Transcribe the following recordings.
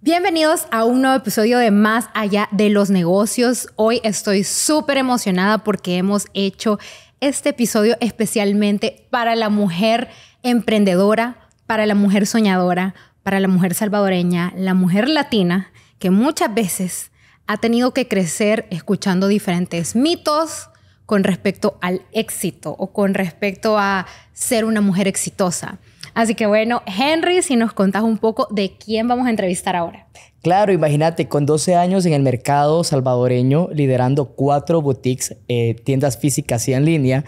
Bienvenidos a un nuevo episodio de Más allá de los negocios. Hoy estoy súper emocionada porque hemos hecho este episodio especialmente para la mujer emprendedora, para la mujer soñadora, para la mujer salvadoreña, la mujer latina, que muchas veces ha tenido que crecer escuchando diferentes mitos con respecto al éxito o con respecto a ser una mujer exitosa. Así que bueno, Henry, si nos contás un poco de quién vamos a entrevistar ahora. Claro, imagínate, con 12 años en el mercado salvadoreño, liderando cuatro boutiques, eh, tiendas físicas y en línea,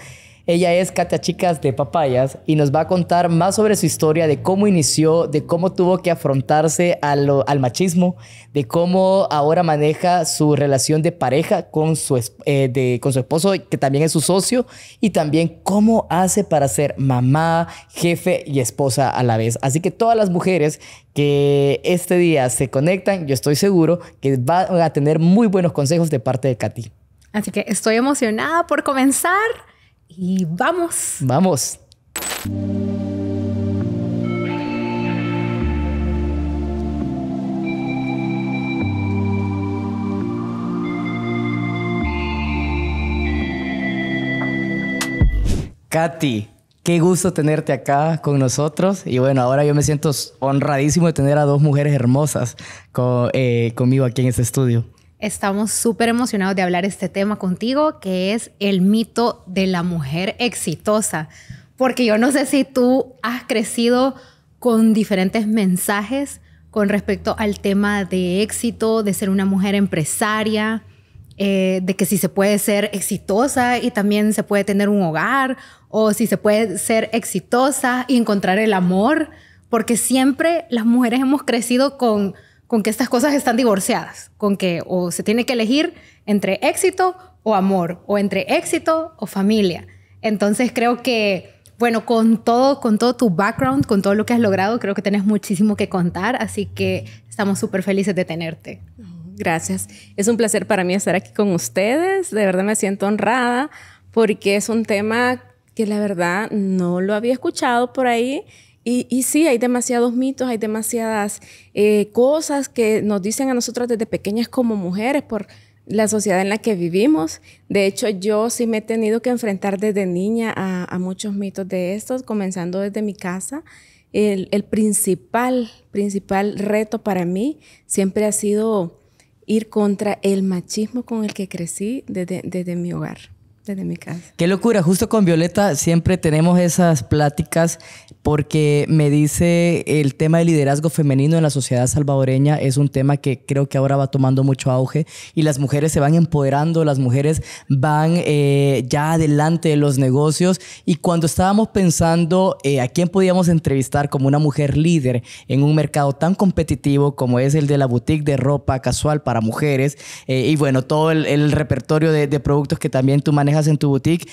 ella es Katia Chicas de Papayas y nos va a contar más sobre su historia, de cómo inició, de cómo tuvo que afrontarse al, machismo, de cómo ahora maneja su relación de pareja con su, eh, con su esposo, que también es su socio, y también cómo hace para ser mamá, jefe y esposa a la vez. Así que todas las mujeres que este día se conectan, yo estoy seguro que van a tener muy buenos consejos de parte de Katy. Así que estoy emocionada por comenzar y vamos. Vamos. Katy, qué gusto tenerte acá con nosotros. Y bueno, ahora yo me siento honradísimo de tener a dos mujeres hermosas eh, conmigo aquí en este estudio. Estamos súper emocionados de hablar este tema contigo, que es el mito de la mujer exitosa. Porque yo no sé si tú has crecido con diferentes mensajes con respecto al tema de éxito, de ser una mujer empresaria, eh, de que si se puede ser exitosa y también se puede tener un hogar, o si se puede ser exitosa y encontrar el amor. Porque siempre las mujeres hemos crecido con con que estas cosas están divorciadas, con que o se tiene que elegir entre éxito o amor, o entre éxito o familia. Entonces creo que, bueno, con todo, con todo tu background, con todo lo que has logrado, creo que tienes muchísimo que contar, así que estamos súper felices de tenerte. Gracias. Es un placer para mí estar aquí con ustedes. De verdad me siento honrada porque es un tema que la verdad no lo había escuchado por ahí y, sí, hay demasiados mitos, hay demasiadas eh, cosas que nos dicen a nosotros desde pequeñas como mujeres por la sociedad en la que vivimos. De hecho, yo sí me he tenido que enfrentar desde niña a, muchos mitos de estos, comenzando desde mi casa. El, principal, principal reto para mí siempre ha sido ir contra el machismo con el que crecí desde, desde mi hogar. Desde mi casa. Qué locura, justo con Violeta siempre tenemos esas pláticas porque me dice el tema del liderazgo femenino en la sociedad salvadoreña es un tema que creo que ahora va tomando mucho auge y las mujeres se van empoderando, las mujeres van eh, ya adelante de los negocios y cuando estábamos pensando eh, a quién podíamos entrevistar como una mujer líder en un mercado tan competitivo como es el de la boutique de ropa casual para mujeres eh, y bueno, todo el, repertorio de, de, productos que también tú manejas en tu boutique,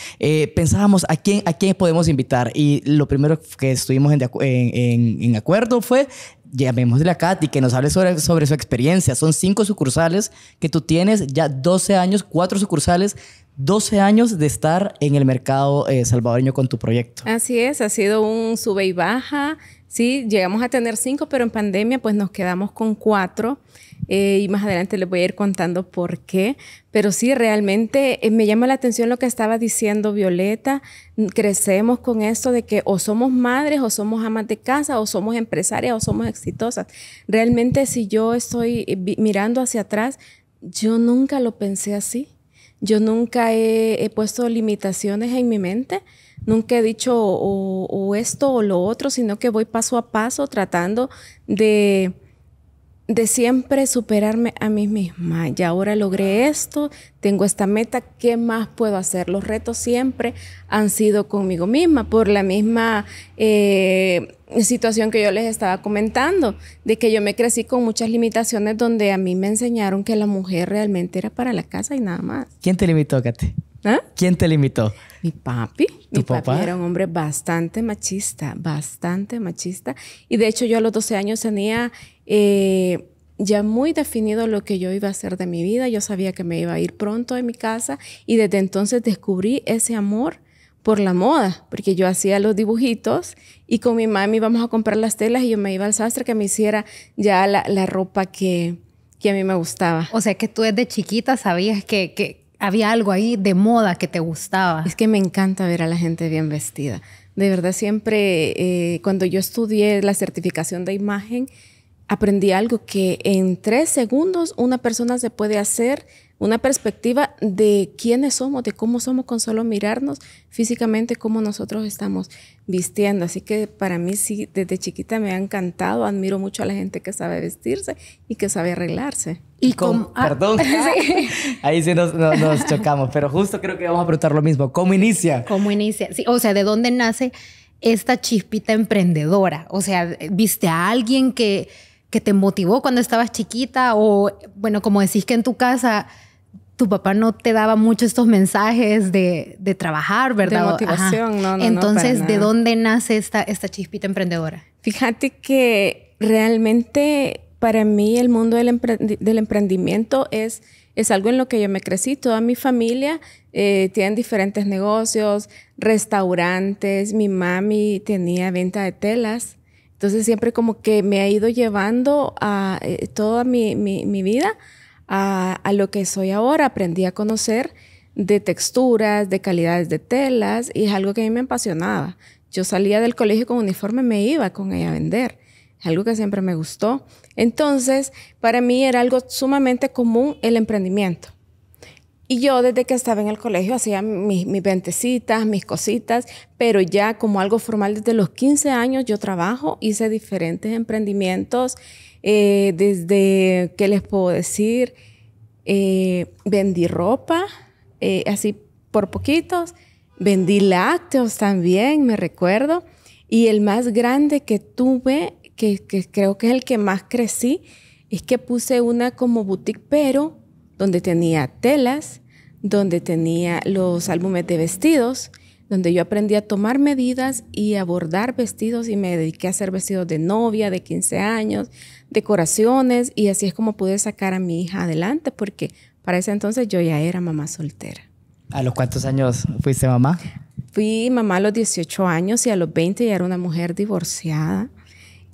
pensábamos a quién, a quién podemos invitar y lo primero que estuvimos en, en, acuerdo fue llamémosle a Katy, que nos hable sobre, sobre su experiencia. Son cinco sucursales que tú tienes, ya 12 años, cuatro sucursales, 12 años de estar en el mercado eh, salvadoreño con tu proyecto. Así es, ha sido un sube y baja. Sí, llegamos a tener cinco, pero en pandemia pues nos quedamos con cuatro. Eh, y más adelante les voy a ir contando por qué. Pero sí, realmente eh, me llama la atención lo que estaba diciendo Violeta. Mm, crecemos con esto de que o somos madres, o somos amas de casa, o somos empresarias, o somos exitosas. Realmente si yo estoy eh, mirando hacia atrás, yo nunca lo pensé así. Yo nunca he, puesto limitaciones en mi mente. Nunca he dicho o esto o lo otro, sino que voy paso a paso tratando de de siempre superarme a mí misma. Ya ahora logré esto, tengo esta meta, ¿qué más puedo hacer? Los retos siempre han sido conmigo misma, por la misma eh, situación que yo les estaba comentando, de que yo me crecí con muchas limitaciones donde a mí me enseñaron que la mujer realmente era para la casa y nada más. ¿Quién te limitó, Kate ¿Ah? ¿Quién te limitó? Mi papi. mi papi papá? era un hombre bastante machista, bastante machista. Y de hecho yo a los 12 años tenía eh, ya muy definido lo que yo iba a hacer de mi vida. Yo sabía que me iba a ir pronto a mi casa y desde entonces descubrí ese amor por la moda, porque yo hacía los dibujitos y con mi mami íbamos a comprar las telas y yo me iba al sastre que me hiciera ya la, ropa que, que, a mí me gustaba. O sea que tú desde chiquita sabías que, había algo ahí de moda que te gustaba. Es que me encanta ver a la gente bien vestida. De verdad, siempre eh, cuando yo estudié la certificación de imagen, aprendí algo que en tres segundos una persona se puede hacer una perspectiva de quiénes somos, de cómo somos con solo mirarnos físicamente, cómo nosotros estamos vistiendo. Así que para mí sí, desde chiquita me ha encantado, admiro mucho a la gente que sabe vestirse y que sabe arreglarse. Y con, ah. perdón, ahí sí nos, chocamos, pero justo creo que vamos a preguntar lo mismo, ¿cómo inicia? ¿Cómo inicia? o sea, ¿de dónde nace esta chispita emprendedora? O sea, ¿viste a alguien que que te motivó cuando estabas chiquita o, bueno, como decís que en tu casa tu papá no te daba mucho estos mensajes de, trabajar, ¿verdad? De motivación, no, no, Entonces, ¿de dónde nace esta, esta chispita emprendedora? Fíjate que realmente para mí el mundo del, emprendimiento es, es, algo en lo que yo me crecí. Toda mi familia eh, tiene diferentes negocios, restaurantes. Mi mami tenía venta de telas. Entonces siempre como que me ha ido llevando a eh, toda mi, vida a, a, lo que soy ahora. Aprendí a conocer de texturas, de calidades de telas y es algo que a mí me apasionaba. Yo salía del colegio con uniforme, me iba con ella a vender. Es algo que siempre me gustó. Entonces, para mí era algo sumamente común el emprendimiento. Y yo desde que estaba en el colegio hacía mis, ventecitas, mis cositas, pero ya como algo formal desde los 15 años yo trabajo, hice diferentes emprendimientos, eh, desde, ¿qué les puedo decir? Eh, vendí ropa, eh, así por poquitos, vendí lácteos también, me recuerdo, y el más grande que tuve, que creo que es el que más crecí, es que puse una como boutique, pero donde tenía telas, donde tenía los álbumes de vestidos, donde yo aprendí a tomar medidas y abordar vestidos y me dediqué a hacer vestidos de novia, de 15 años, decoraciones y así es como pude sacar a mi hija adelante porque para ese entonces yo ya era mamá soltera. ¿A los cuántos años fuiste mamá? Fui mamá a los 18 años y a los 20 ya era una mujer divorciada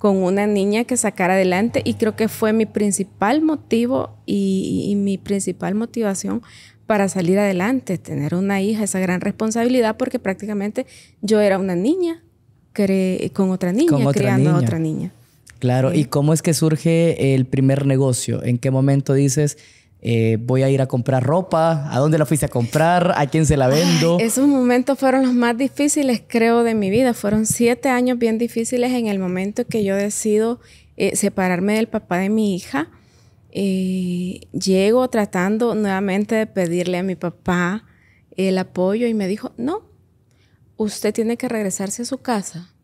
con una niña que sacar adelante y creo que fue mi principal motivo y, mi principal motivación para salir adelante, tener una hija, esa gran responsabilidad porque prácticamente yo era una niña con otra niña, creando a otra niña. Claro, ¿y cómo es que surge el primer negocio? ¿En qué momento dices, eh, voy a ir a comprar ropa, a dónde la fuiste a comprar, a quién se la vendo. esos momentos fueron los más difíciles, creo, de mi vida. Fueron siete años bien difíciles en el momento que yo decido eh, separarme del papá de mi hija. Eh, llego tratando nuevamente de pedirle a mi papá el apoyo y me dijo, no, usted tiene que regresarse a su casa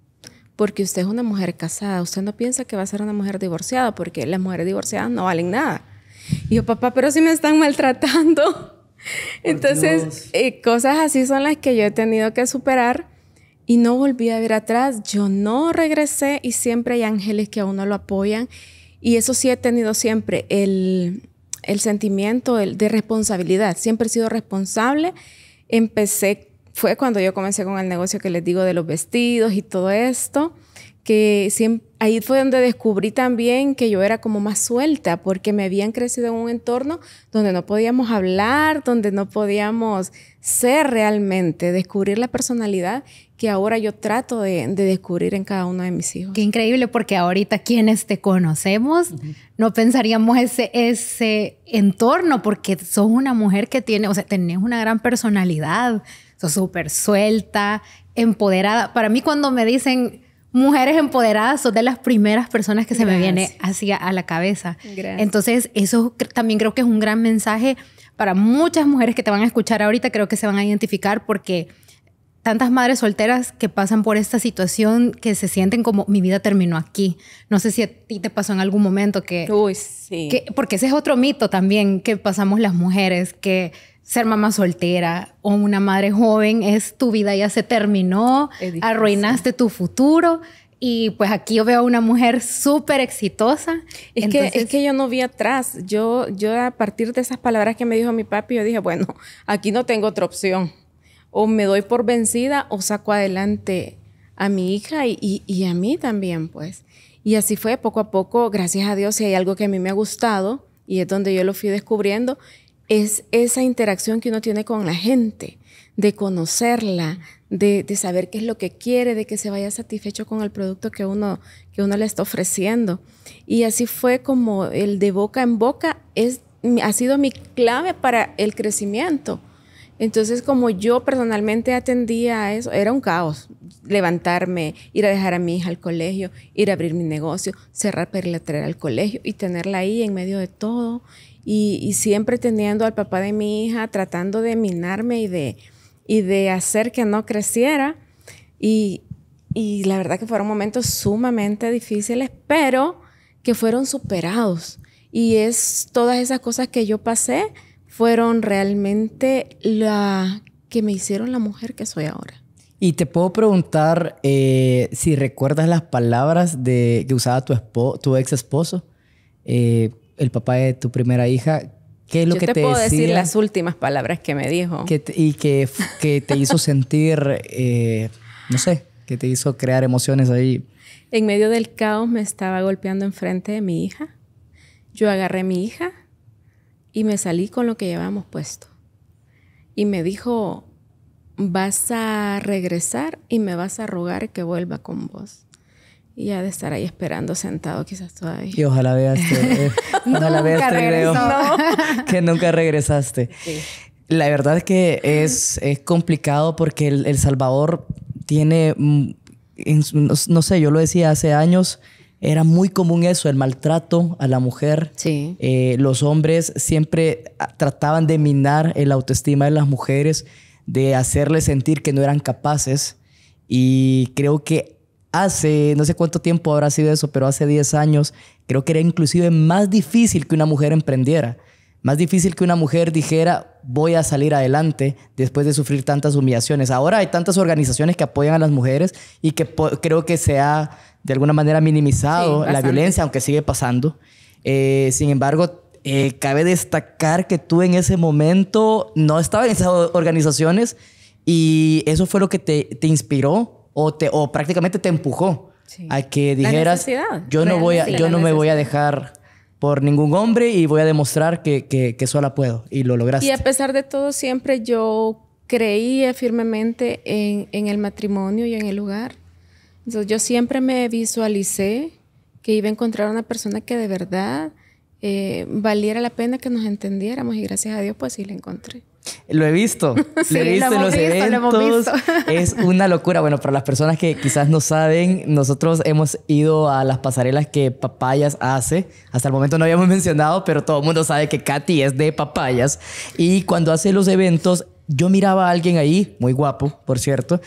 porque usted es una mujer casada, usted no piensa que va a ser una mujer divorciada porque las mujeres divorciadas no valen nada. Y yo, papá, pero si me están maltratando. Entonces, eh, cosas así son las que yo he tenido que superar y no volví a ver atrás. Yo no regresé y siempre hay ángeles que a uno lo apoyan. Y eso sí he tenido siempre, el, el sentimiento el, de responsabilidad. Siempre he sido responsable. Empecé, fue cuando yo comencé con el negocio que les digo de los vestidos y todo esto que ahí fue donde descubrí también que yo era como más suelta, porque me habían crecido en un entorno donde no podíamos hablar, donde no podíamos ser realmente, descubrir la personalidad que ahora yo trato de, descubrir en cada uno de mis hijos. Qué increíble, porque ahorita quienes te conocemos, no pensaríamos ese, ese entorno, porque sos una mujer que tiene, o sea, tenés una gran personalidad, sos súper suelta, empoderada. Para mí cuando me dicen mujeres empoderadas son de las primeras personas que se me viene hacia a la cabeza. Entonces, eso también creo que es un gran mensaje para muchas mujeres que te van a escuchar ahorita, creo que se van a identificar porque tantas madres solteras que pasan por esta situación que se sienten como mi vida terminó aquí. No sé si a ti te pasó en algún momento que... Uy, sí. Que, porque ese es otro mito también que pasamos las mujeres, que ser mamá soltera o una madre joven es tu vida ya se terminó, arruinaste tu futuro. Y pues aquí yo veo a una mujer súper exitosa. Es, que, es que yo no vi atrás. Yo, yo a partir de esas palabras que me dijo mi papi, yo dije, bueno, aquí no tengo otra opción. O me doy por vencida o saco adelante a mi hija y a mí también, pues. Y así fue poco a poco, gracias a Dios, si hay algo que a mí me ha gustado y es donde yo lo fui descubriendo, es esa interacción que uno tiene con la gente, de conocerla, de, saber qué es lo que quiere, de que se vaya satisfecho con el producto que uno, que uno le está ofreciendo. Y así fue como el de boca en boca es, ha sido mi clave para el crecimiento. Entonces, como yo personalmente atendía a eso, era un caos. Levantarme, ir a dejar a mi hija al colegio, ir a abrir mi negocio, cerrar para a traer al colegio y tenerla ahí en medio de todo y, siempre teniendo al papá de mi hija tratando de minarme y de, y de hacer que no creciera. Y, la verdad que fueron momentos sumamente difíciles, pero que fueron superados. Y es todas esas cosas que yo pasé fueron realmente la que me hicieron la mujer que soy ahora. Y te puedo preguntar eh, si recuerdas las palabras de, que usaba tu, tu ex esposo eh, el papá de tu primera hija, ¿qué es lo que te, puedo decir las últimas palabras que me dijo. y que, que, te hizo sentir, eh, no sé, que te hizo crear emociones ahí. En medio del caos me estaba golpeando enfrente de mi hija. Yo agarré a mi hija y me salí con lo que llevábamos puesto. Y me dijo, vas a regresar y me vas a rogar que vuelva con vos. Y ya de estar ahí esperando sentado quizás todavía. Y ojalá veas que, eh, ojalá veas nunca que nunca regresaste. La verdad es que es, es complicado porque el, Salvador tiene, mm, no, sé, yo lo decía hace años, era muy común eso, el maltrato a la mujer. Sí. Eh, los hombres siempre ah, trataban de minar el autoestima de las mujeres, de hacerles sentir que no eran capaces. Y creo que hace no sé cuánto tiempo habrá sido eso, pero hace 10 años creo que era inclusive más difícil que una mujer emprendiera. Más difícil que una mujer dijera, voy a salir adelante después de sufrir tantas humillaciones. Ahora hay tantas organizaciones que apoyan a las mujeres y que creo que se ha de alguna manera minimizado la violencia, aunque sigue pasando. Eh, sin embargo, eh, cabe destacar que tú en ese momento no estabas en esas organizaciones y eso fue lo que te inspiró o, prácticamente te empujó a que dijeras, yo no, voy a, yo no me voy a dejar por ningún hombre y voy a demostrar que, que, que sola puedo. Y lo lograste. Y a pesar de todo, siempre yo creía firmemente en, el matrimonio y en el lugar. Entonces yo siempre me visualicé que iba a encontrar una persona que de verdad eh, valiera la pena que nos entendiéramos y gracias a Dios pues sí la encontré. Lo he visto, lo he visto en los eventos. Es una locura. Bueno, para las personas que quizás no saben, nosotros hemos ido a las pasarelas que Papayas hace. Hasta el momento no habíamos mencionado, pero todo el mundo sabe que Katy es de Papayas. Y cuando hace los eventos, yo miraba a alguien ahí, muy guapo, por cierto,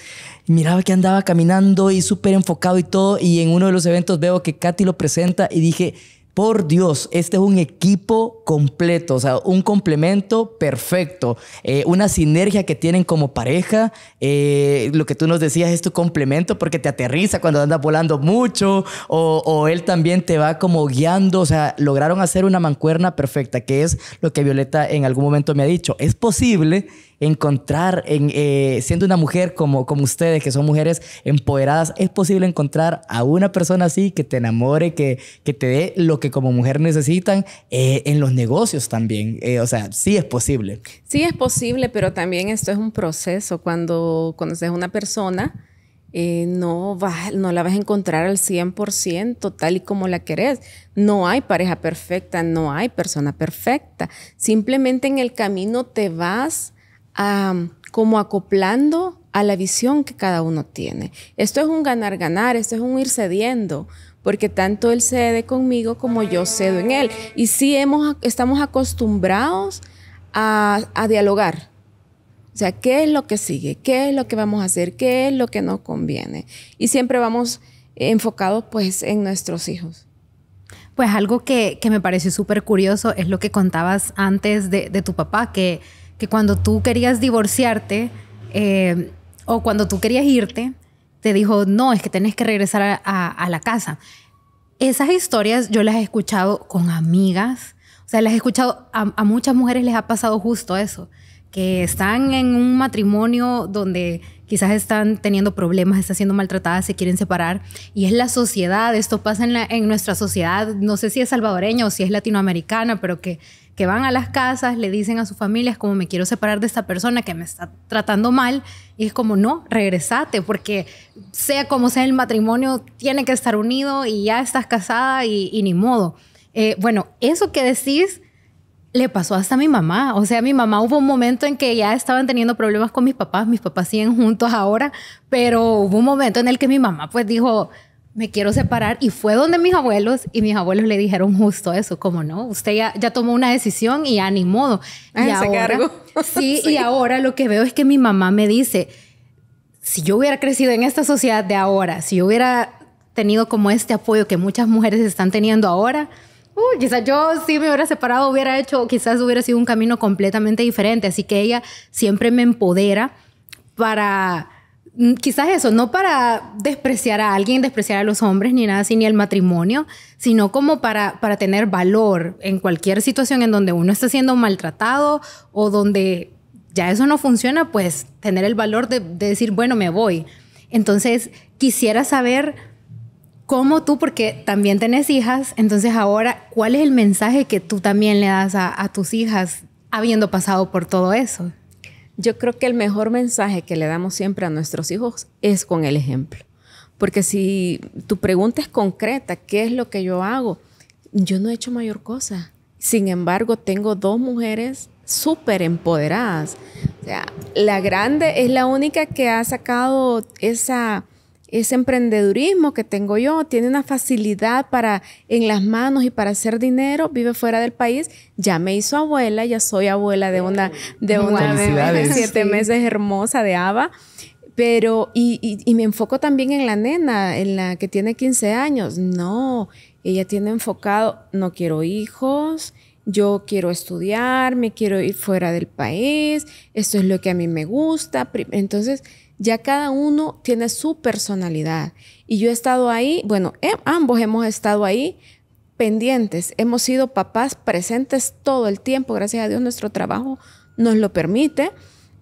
miraba que andaba caminando y súper enfocado y todo, y en uno de los eventos veo que Katy lo presenta y dije, por Dios, este es un equipo completo, o sea, un complemento perfecto, eh, una sinergia que tienen como pareja. Eh, lo que tú nos decías es tu complemento porque te aterriza cuando andas volando mucho o, o, él también te va como guiando, o sea, lograron hacer una mancuerna perfecta, que es lo que Violeta en algún momento me ha dicho. Es posible encontrar, en, eh, siendo una mujer como, como ustedes, que son mujeres empoderadas, es posible encontrar a una persona así que te enamore, que, que te dé lo que como mujer necesitan eh, en los negocios también. Eh, o sea, sí es posible. Sí es posible, pero también esto es un proceso. Cuando conoces a una persona, no, vas, no la vas a encontrar al 100% tal y como la querés. No hay pareja perfecta, no hay persona perfecta. Simplemente en el camino te vas como acoplando a la visión que cada uno tiene. Esto es un ganar-ganar, esto es un ir cediendo, porque tanto él cede conmigo como yo cedo en él. Y sí hemos, estamos acostumbrados a, dialogar. O sea, ¿qué es lo que sigue? ¿Qué es lo que vamos a hacer? ¿Qué es lo que nos conviene? Y siempre vamos enfocados pues en nuestros hijos. Pues algo que, me pareció súper curioso es lo que contabas antes de, de tu papá, que que cuando tú querías divorciarte eh, o cuando tú querías irte, te dijo, no, es que tenés que regresar a, la casa. Esas historias yo las he escuchado con amigas, o sea, las he escuchado, a, muchas mujeres les ha pasado justo eso, que están en un matrimonio donde quizás están teniendo problemas, están siendo maltratadas, se quieren separar. Y es la sociedad, esto pasa en, en, nuestra sociedad, no sé si es salvadoreña o si es latinoamericana, pero que que van a las casas, le dicen a sus familias como me quiero separar de esta persona que me está tratando mal y es como no, regresate porque sea como sea el matrimonio tiene que estar unido y ya estás casada y, ni modo. Eh, bueno, eso que decís le pasó hasta a mi mamá. O sea, mi mamá hubo un momento en que ya estaban teniendo problemas con mis papás, mis papás siguen juntos ahora, pero hubo un momento en el que mi mamá pues dijo, me quiero separar y fue donde mis abuelos y mis abuelos le dijeron justo eso, como no, usted ya, tomó una decisión y ya ni modo. Ah, y ahora, Sí, y ahora lo que veo es que mi mamá me dice, si yo hubiera crecido en esta sociedad de ahora, si yo hubiera tenido como este apoyo que muchas mujeres están teniendo ahora, uh, quizás yo sí me hubiera separado, hubiera hecho, quizás hubiera sido un camino completamente diferente. Así que ella siempre me empodera para Mm, quizás eso, no para despreciar a alguien, despreciar a los hombres, ni nada así, ni el matrimonio, sino como para, tener valor en cualquier situación en donde uno está siendo maltratado o donde ya eso no funciona, pues tener el valor de, decir, bueno, me voy. Entonces, quisiera saber cómo tú, porque también tenés hijas, entonces ahora, ¿cuál es el mensaje que tú también le das a tus hijas habiendo pasado por todo eso? Yo creo que el mejor mensaje que le damos siempre a nuestros hijos es con el ejemplo. Porque si tu pregunta es concreta, ¿qué es lo que yo hago? Yo no he hecho mayor cosa. Sin embargo, tengo dos mujeres súper empoderadas. O sea, la grande es la única que ha sacado esa ese emprendedurismo que tengo yo, tiene una facilidad para en las manos y para hacer dinero, vive fuera del país, ya me hizo abuela, ya soy abuela de una de una de siete meses hermosa de Ava. Pero, y, me enfoco también en la nena, en la que tiene 15 años. No, ella tiene enfocado, no quiero hijos, yo quiero estudiar, me quiero ir fuera del país, esto es lo que a mí me gusta. Entonces, ya cada uno tiene su personalidad. Y yo he estado ahí, bueno, ambos hemos estado ahí pendientes, hemos sido papás presentes todo el tiempo, gracias a Dios nuestro trabajo nos lo permite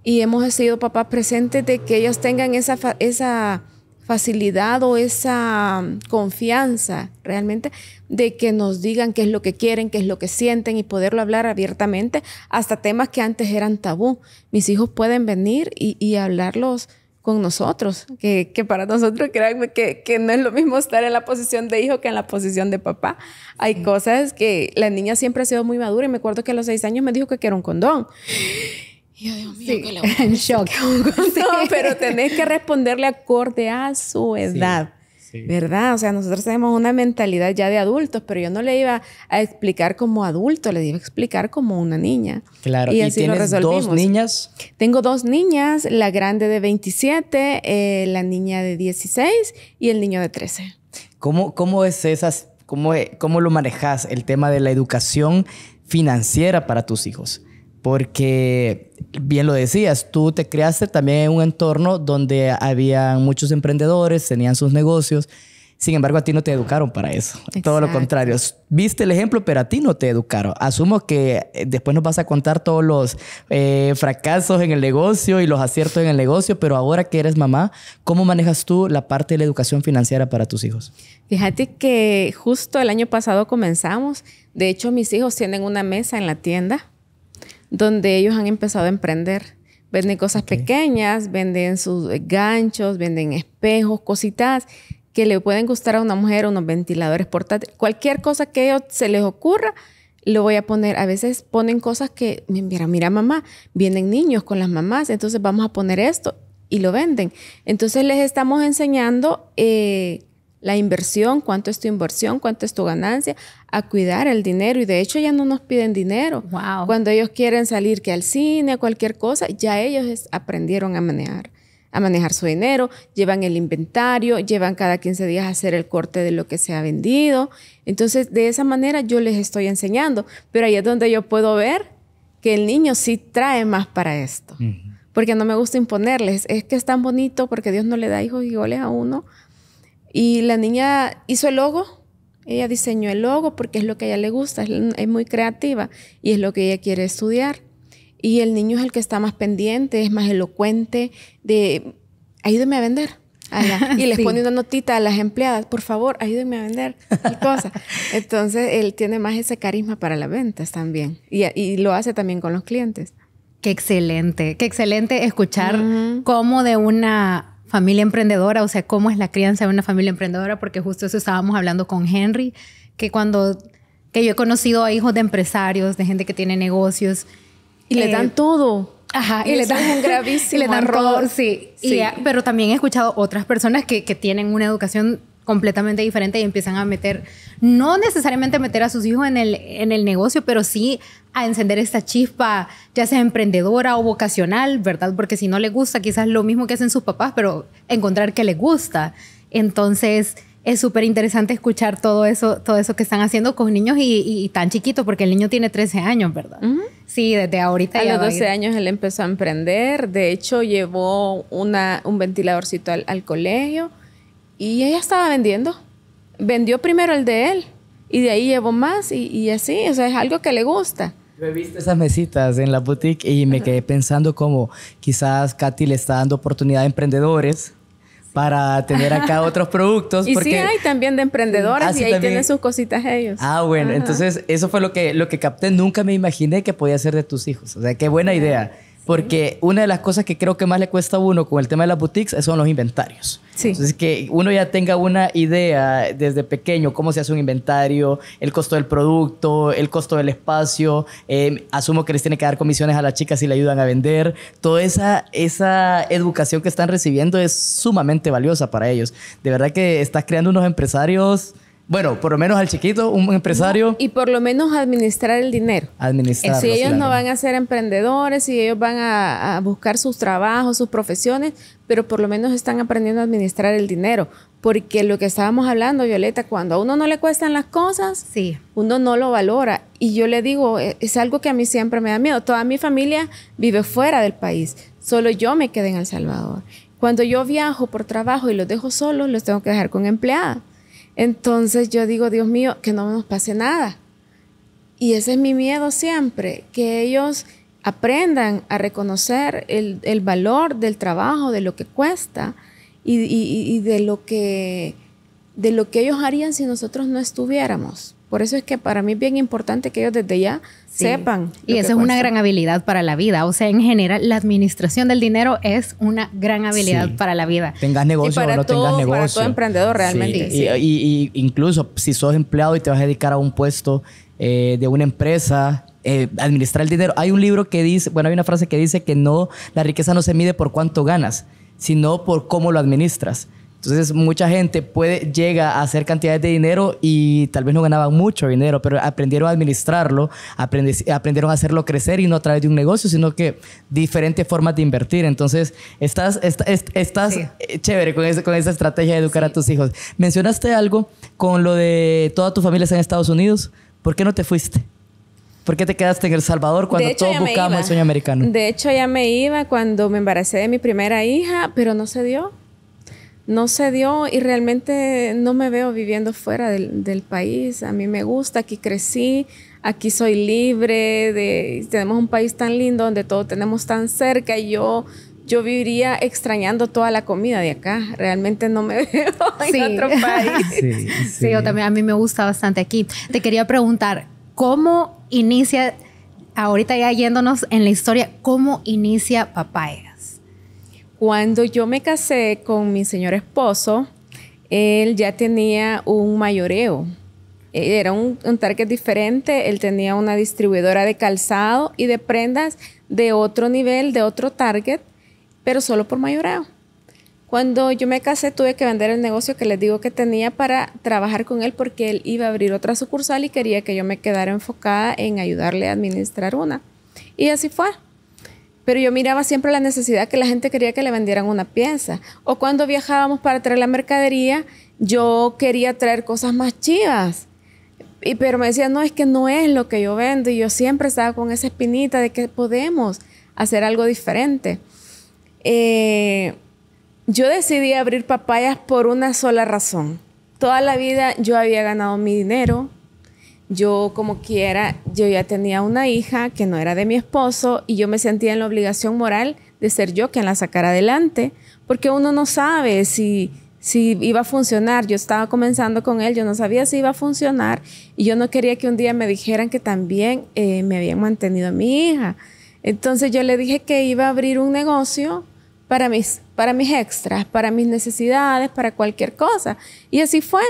y hemos sido papás presentes de que ellos tengan esa, esa facilidad o esa mm, confianza realmente de que nos digan qué es lo que quieren, qué es lo que sienten y poderlo hablar abiertamente, hasta temas que antes eran tabú. Mis hijos pueden venir y, hablarlos con nosotros, que, para nosotros, créanme, que, no es lo mismo estar en la posición de hijo que en la posición de papá. Hay cosas que la niña siempre ha sido muy madura y me acuerdo que a los seis años me dijo que quería un condón. en no, pero tenés que responderle acorde a su edad. ¿Verdad? O sea, nosotros tenemos una mentalidad ya de adultos, pero yo no le iba a explicar como adulto, le iba a explicar como una niña. Claro, y, ¿Y lo dos niñas? Tengo dos niñas, la grande de 27, eh, la niña de 16 y el niño de 13. ¿Cómo, cómo es esas, cómo, cómo lo manejas el tema de la educación financiera para tus hijos? porque bien lo decías, tú te criaste también en un entorno donde había muchos emprendedores, tenían sus negocios. Sin embargo, a ti no te educaron para eso. Todo lo contrario. Viste el ejemplo, pero a ti no te educaron. Asumo que eh, después nos vas a contar todos los eh, fracasos en el negocio y los aciertos en el negocio, pero ahora que eres mamá, ¿cómo manejas tú la parte de la educación financiera para tus hijos? Fíjate que justo el año pasado comenzamos. De hecho, mis hijos tienen una mesa en la tienda donde ellos han empezado a emprender. Venden cosas pequeñas, venden sus ganchos, venden espejos, cositas que le pueden gustar a una mujer, unos ventiladores portátiles, cualquier cosa que se les ocurra, lo voy a poner. A veces ponen cosas que, mira, mira mamá, vienen niños con las mamás, entonces vamos a poner esto y lo venden. Entonces les estamos enseñando eh, la inversión, cuánto es tu inversión, cuánto es tu ganancia, a cuidar el dinero. Y de hecho ya no nos piden dinero. Cuando ellos quieren salir que al cine, cualquier cosa, ya ellos aprendieron a manejar a manejar su dinero, llevan el inventario, llevan cada 15 días a hacer el corte de lo que se ha vendido. Entonces, de esa manera yo les estoy enseñando, pero ahí es donde yo puedo ver que el niño sí trae más para esto. Porque no me gusta imponerles, es que es tan bonito porque Dios no le da hijos y goles a uno y la niña hizo el logo, ella diseñó el logo porque es lo que a ella le gusta, es muy creativa y es lo que ella quiere estudiar. Y el niño es el que está más pendiente, es más elocuente de ayúdeme a vender. Y les pone una notita a las empleadas, por favor, ayúdeme a vender y cosas. Entonces, él tiene más ese carisma para las ventas también. Y, lo hace también con los clientes. Qué excelente, qué excelente escuchar cómo de una familia emprendedora, o sea, cómo es la crianza de una familia emprendedora, porque justo eso estábamos hablando con Henry, que cuando, que yo he conocido a hijos de empresarios, de gente que tiene negocios. Y le dan eh, todo. Ajá, y, le dan un gravísimo y le dan Todo, sí, sí. pero también he escuchado otras personas que, que tienen una educación completamente diferente y empiezan a meter, no necesariamente meter a sus hijos en el, en el negocio, pero sí a encender esta chispa, ya sea emprendedora o vocacional, ¿verdad? Porque si no le gusta, quizás lo mismo que hacen sus papás, pero encontrar que le gusta. Entonces, es súper interesante escuchar todo eso, todo eso que están haciendo con niños y, tan chiquito porque el niño tiene 13 años, ¿verdad? Sí, desde ahorita. A los 12 años él empezó a emprender, de hecho llevó una, un ventiladorcito al, al colegio y ella estaba vendiendo. Vendió primero el de él y de ahí llevó más y, y así, o sea, es algo que le gusta. Yo he visto esas mesitas en la boutique y me quedé pensando como quizás Katy le está dando oportunidad a emprendedores para tener acá otros productos. Y sí hay también de emprendedores ah, y ahí tienen sus cositas ellos. Ah, bueno, entonces eso fue lo que, lo que capté. Nunca me imaginé que podía ser de tus hijos. O sea, qué buena idea. Porque una de las cosas que creo que más le cuesta a uno con el tema de las boutiques son los inventarios. Entonces, que uno ya tenga una idea desde pequeño cómo se hace un inventario, el costo del producto, el costo del espacio. Em, asumo que les tiene que dar comisiones a las chicas si le ayudan a vender. Toda esa, esa educación que están recibiendo es sumamente valiosa para ellos. De verdad que estás creando unos empresarios bueno, por lo menos al chiquito, un empresario. y por lo menos administrar el dinero. Administrar. Si ellos no van a ser emprendedores, si ellos van a, buscar sus trabajos, sus profesiones, pero por lo menos están aprendiendo a administrar el dinero. Porque lo que estábamos hablando, Violeta, cuando a uno no le cuestan las cosas, sí. uno no lo valora. Y yo le digo, e, es algo que a mí siempre me da miedo. Toda mi familia vive fuera del país. Solo yo me quedé en El Salvador. Cuando yo viajo por trabajo y los dejo solos, los tengo que dejar con empleada entonces yo digo, Dios mío, que no nos pase nada. Y ese es mi miedo siempre, que ellos aprendan a reconocer el, valor del trabajo, de lo que cuesta y, de, lo que, de lo que ellos harían si nosotros no estuviéramos. Por eso es que para mí es bien importante que ellos desde ya sepan. Y esa es una gran habilidad para la vida. O sea, en general, la administración del dinero es una gran habilidad para la vida. Tengas negocio para o no tengas negocio. Para todo emprendedor realmente. Y, incluso si sos empleado y te vas a dedicar a un puesto eh, de una empresa, eh, administrar el dinero. Hay un libro que dice, bueno, hay una frase que dice que no, la riqueza no se mide por cuánto ganas, sino por cómo lo administras. Entonces mucha gente puede, llega a hacer cantidades de dinero y tal vez no ganaban mucho dinero, pero aprendieron a administrarlo, aprendieron a hacerlo crecer y no a través de un negocio, sino que diferentes formas de invertir. Entonces estás, estás, eh, chévere con, esa, con esa estrategia de educar a tus hijos. Mencionaste algo con lo de toda tu familia está en Estados Unidos. ¿Por qué no te fuiste? ¿Por qué te quedaste en El Salvador cuando todos buscamos el sueño americano? De hecho, ya me iba cuando me embaracé de mi primera hija, pero no se dio no se dio y realmente no me veo viviendo fuera del, país. A mí me gusta, aquí crecí, aquí soy libre, de, tenemos un país tan lindo donde todo tenemos tan cerca y yo... Yo viviría extrañando toda la comida de acá. Realmente no me veo en otro país. Sí, yo también a mí me gusta bastante aquí. Te quería preguntar, ¿cómo inicia, ahorita ya yéndonos en la historia, cómo inicia Papaya? Cuando yo me casé con mi señor esposo, él ya tenía un mayoreo. E, era un, target diferente, él tenía una distribuidora de calzado y de prendas de otro nivel, de otro target, pero solo por mayoreo. Cuando yo me casé tuve que vender el negocio que les digo que tenía para trabajar con él porque él iba a abrir otra sucursal y quería que yo me quedara enfocada en ayudarle a administrar una. Y así fue pero yo miraba siempre la necesidad que la gente quería que le vendieran una pieza. O cuando viajábamos para traer la mercadería, yo quería traer cosas más chivas. Y, pero me decían, no, es que no es lo que yo vendo. Y yo siempre estaba con esa espinita de que podemos hacer algo diferente. Eh, yo decidí abrir papayas por una sola razón. Toda la vida yo había ganado mi dinero, yo como quiera, yo ya tenía una hija que no era de mi esposo y yo me sentía en la obligación moral de ser yo quien la sacara adelante, porque uno no sabe si, si iba a funcionar. Yo estaba comenzando con él, yo no sabía si iba a funcionar y yo no quería que un día me dijeran que también eh, me habían mantenido a mi hija. Entonces yo le dije que iba a abrir un negocio para mis, para mis extras, para mis necesidades, para cualquier cosa. Y así fue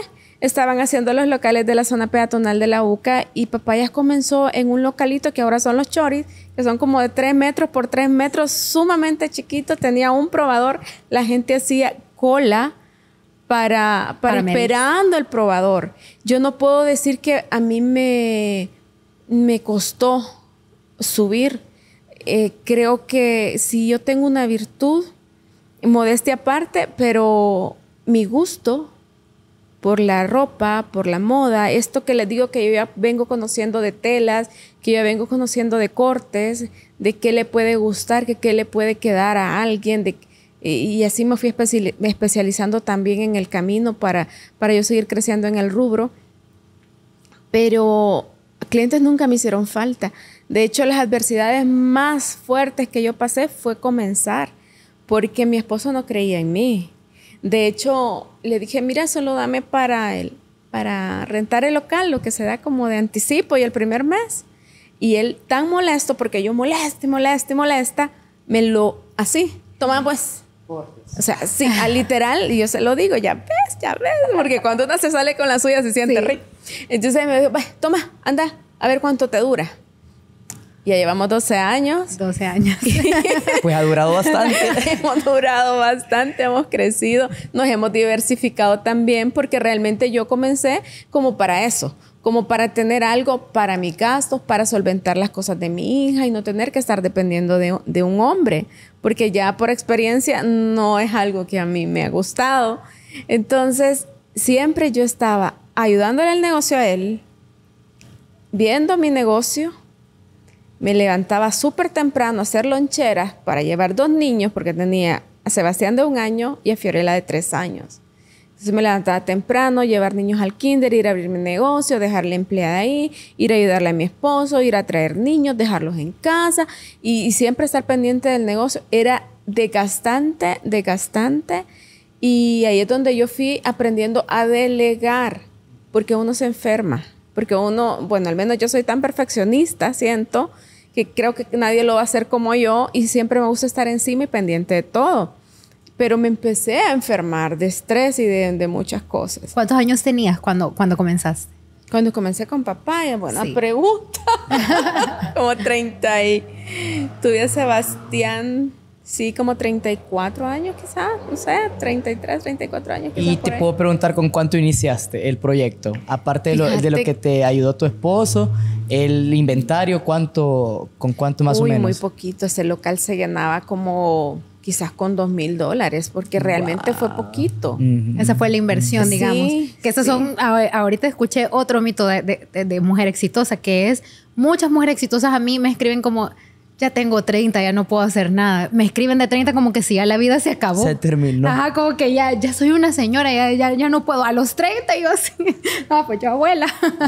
estaban haciendo los locales de la zona peatonal de la UCA y Papayas comenzó en un localito que ahora son los choris, que son como de tres metros por tres metros, sumamente chiquito, tenía un probador, la gente hacía cola para, para, esperando el probador. Yo no puedo decir que a mí me, me costó subir. Eh, creo que si yo tengo una virtud, modestia aparte, pero mi gusto por la ropa, por la moda, esto que les digo que yo ya vengo conociendo de telas, que yo ya vengo conociendo de cortes, de qué le puede gustar, que qué le puede quedar a alguien, de, y, así me fui especializando también en el camino para, para yo seguir creciendo en el rubro. Pero clientes nunca me hicieron falta. De hecho, las adversidades más fuertes que yo pasé fue comenzar, porque mi esposo no creía en mí. De hecho, le dije, mira, solo dame para el, para rentar el local, lo que se da como de anticipo y el primer mes. Y él tan molesto, porque yo molesto y molesta, me lo así, toma pues. O sea, sí, literal, y yo se lo digo, ya ves, ya ves, porque cuando uno se sale con la suya se siente rico. Entonces me dijo, toma, anda, a ver cuánto te dura. Ya llevamos 12 años. 12 años. pues ha durado bastante. hemos durado bastante, hemos crecido, nos hemos diversificado también porque realmente yo comencé como para eso, como para tener algo para mis gastos, para solventar las cosas de mi hija y no tener que estar dependiendo de, de un hombre, porque ya por experiencia no es algo que a mí me ha gustado. Entonces, siempre yo estaba ayudándole al negocio a él, viendo mi negocio me levantaba súper temprano a hacer loncheras para llevar dos niños, porque tenía a Sebastián de un año y a Fiorella de tres años. Entonces me levantaba temprano, llevar niños al kinder, ir a abrir mi negocio, dejar empleada ahí, ir a ayudarle a mi esposo, ir a traer niños, dejarlos en casa y, siempre estar pendiente del negocio. Era desgastante, desgastante. Y ahí es donde yo fui aprendiendo a delegar, porque uno se enferma, porque uno, bueno, al menos yo soy tan perfeccionista, siento, que creo que nadie lo va a hacer como yo y siempre me gusta estar encima y pendiente de todo. Pero me empecé a enfermar de estrés y de, muchas cosas. ¿Cuántos años tenías cuando, cuando comenzaste? Cuando comencé con papá eh, buena pregunta. Como 30 y... Tuve a Sebastián Sí, como 34 años quizás, no sé, 33, 34 años. Quizás, y te puedo preguntar con cuánto iniciaste el proyecto, aparte de lo, de lo, que te ayudó tu esposo, el inventario, ¿cuánto, ¿con cuánto más o menos? Muy poquito, ese local se llenaba como quizás con dos mil dólares, porque realmente fue poquito. Esa fue la inversión, digamos. que esas son, ahorita escuché otro mito de mujer exitosa, que es, muchas mujeres exitosas a mí me escriben como ya tengo 30, ya no puedo hacer nada. Me escriben de 30 como que si ya la vida se acabó. Se terminó. Ajá, como que ya, ya soy una señora, ya, ya, no puedo. A los 30 yo así, ah, pues yo abuela.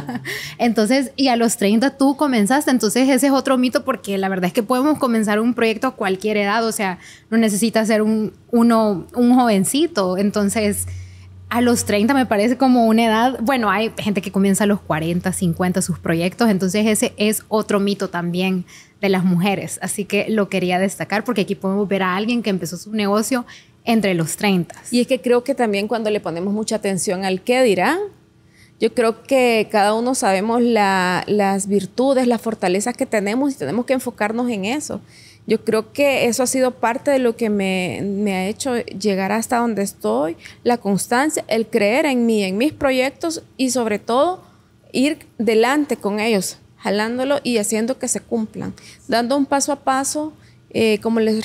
Entonces, y a los 30 tú comenzaste, entonces ese es otro mito porque la verdad es que podemos comenzar un proyecto a cualquier edad, o sea, no necesita ser un, uno, un jovencito. Entonces a los 30 me parece como una edad, bueno, hay gente que comienza a los 40, 50 sus proyectos, entonces ese es otro mito también de las mujeres, así que lo quería destacar porque aquí podemos ver a alguien que empezó su negocio entre los 30. Y es que creo que también cuando le ponemos mucha atención al qué dirá, yo creo que cada uno sabemos las virtudes, las fortalezas que tenemos y tenemos que enfocarnos en eso. Yo creo que eso ha sido parte de lo que me, ha hecho llegar hasta donde estoy, la constancia, el creer en mí, en mis proyectos y sobre todo ir delante con ellos, jalándolo y haciendo que se cumplan, dando un paso a paso, eh, como les,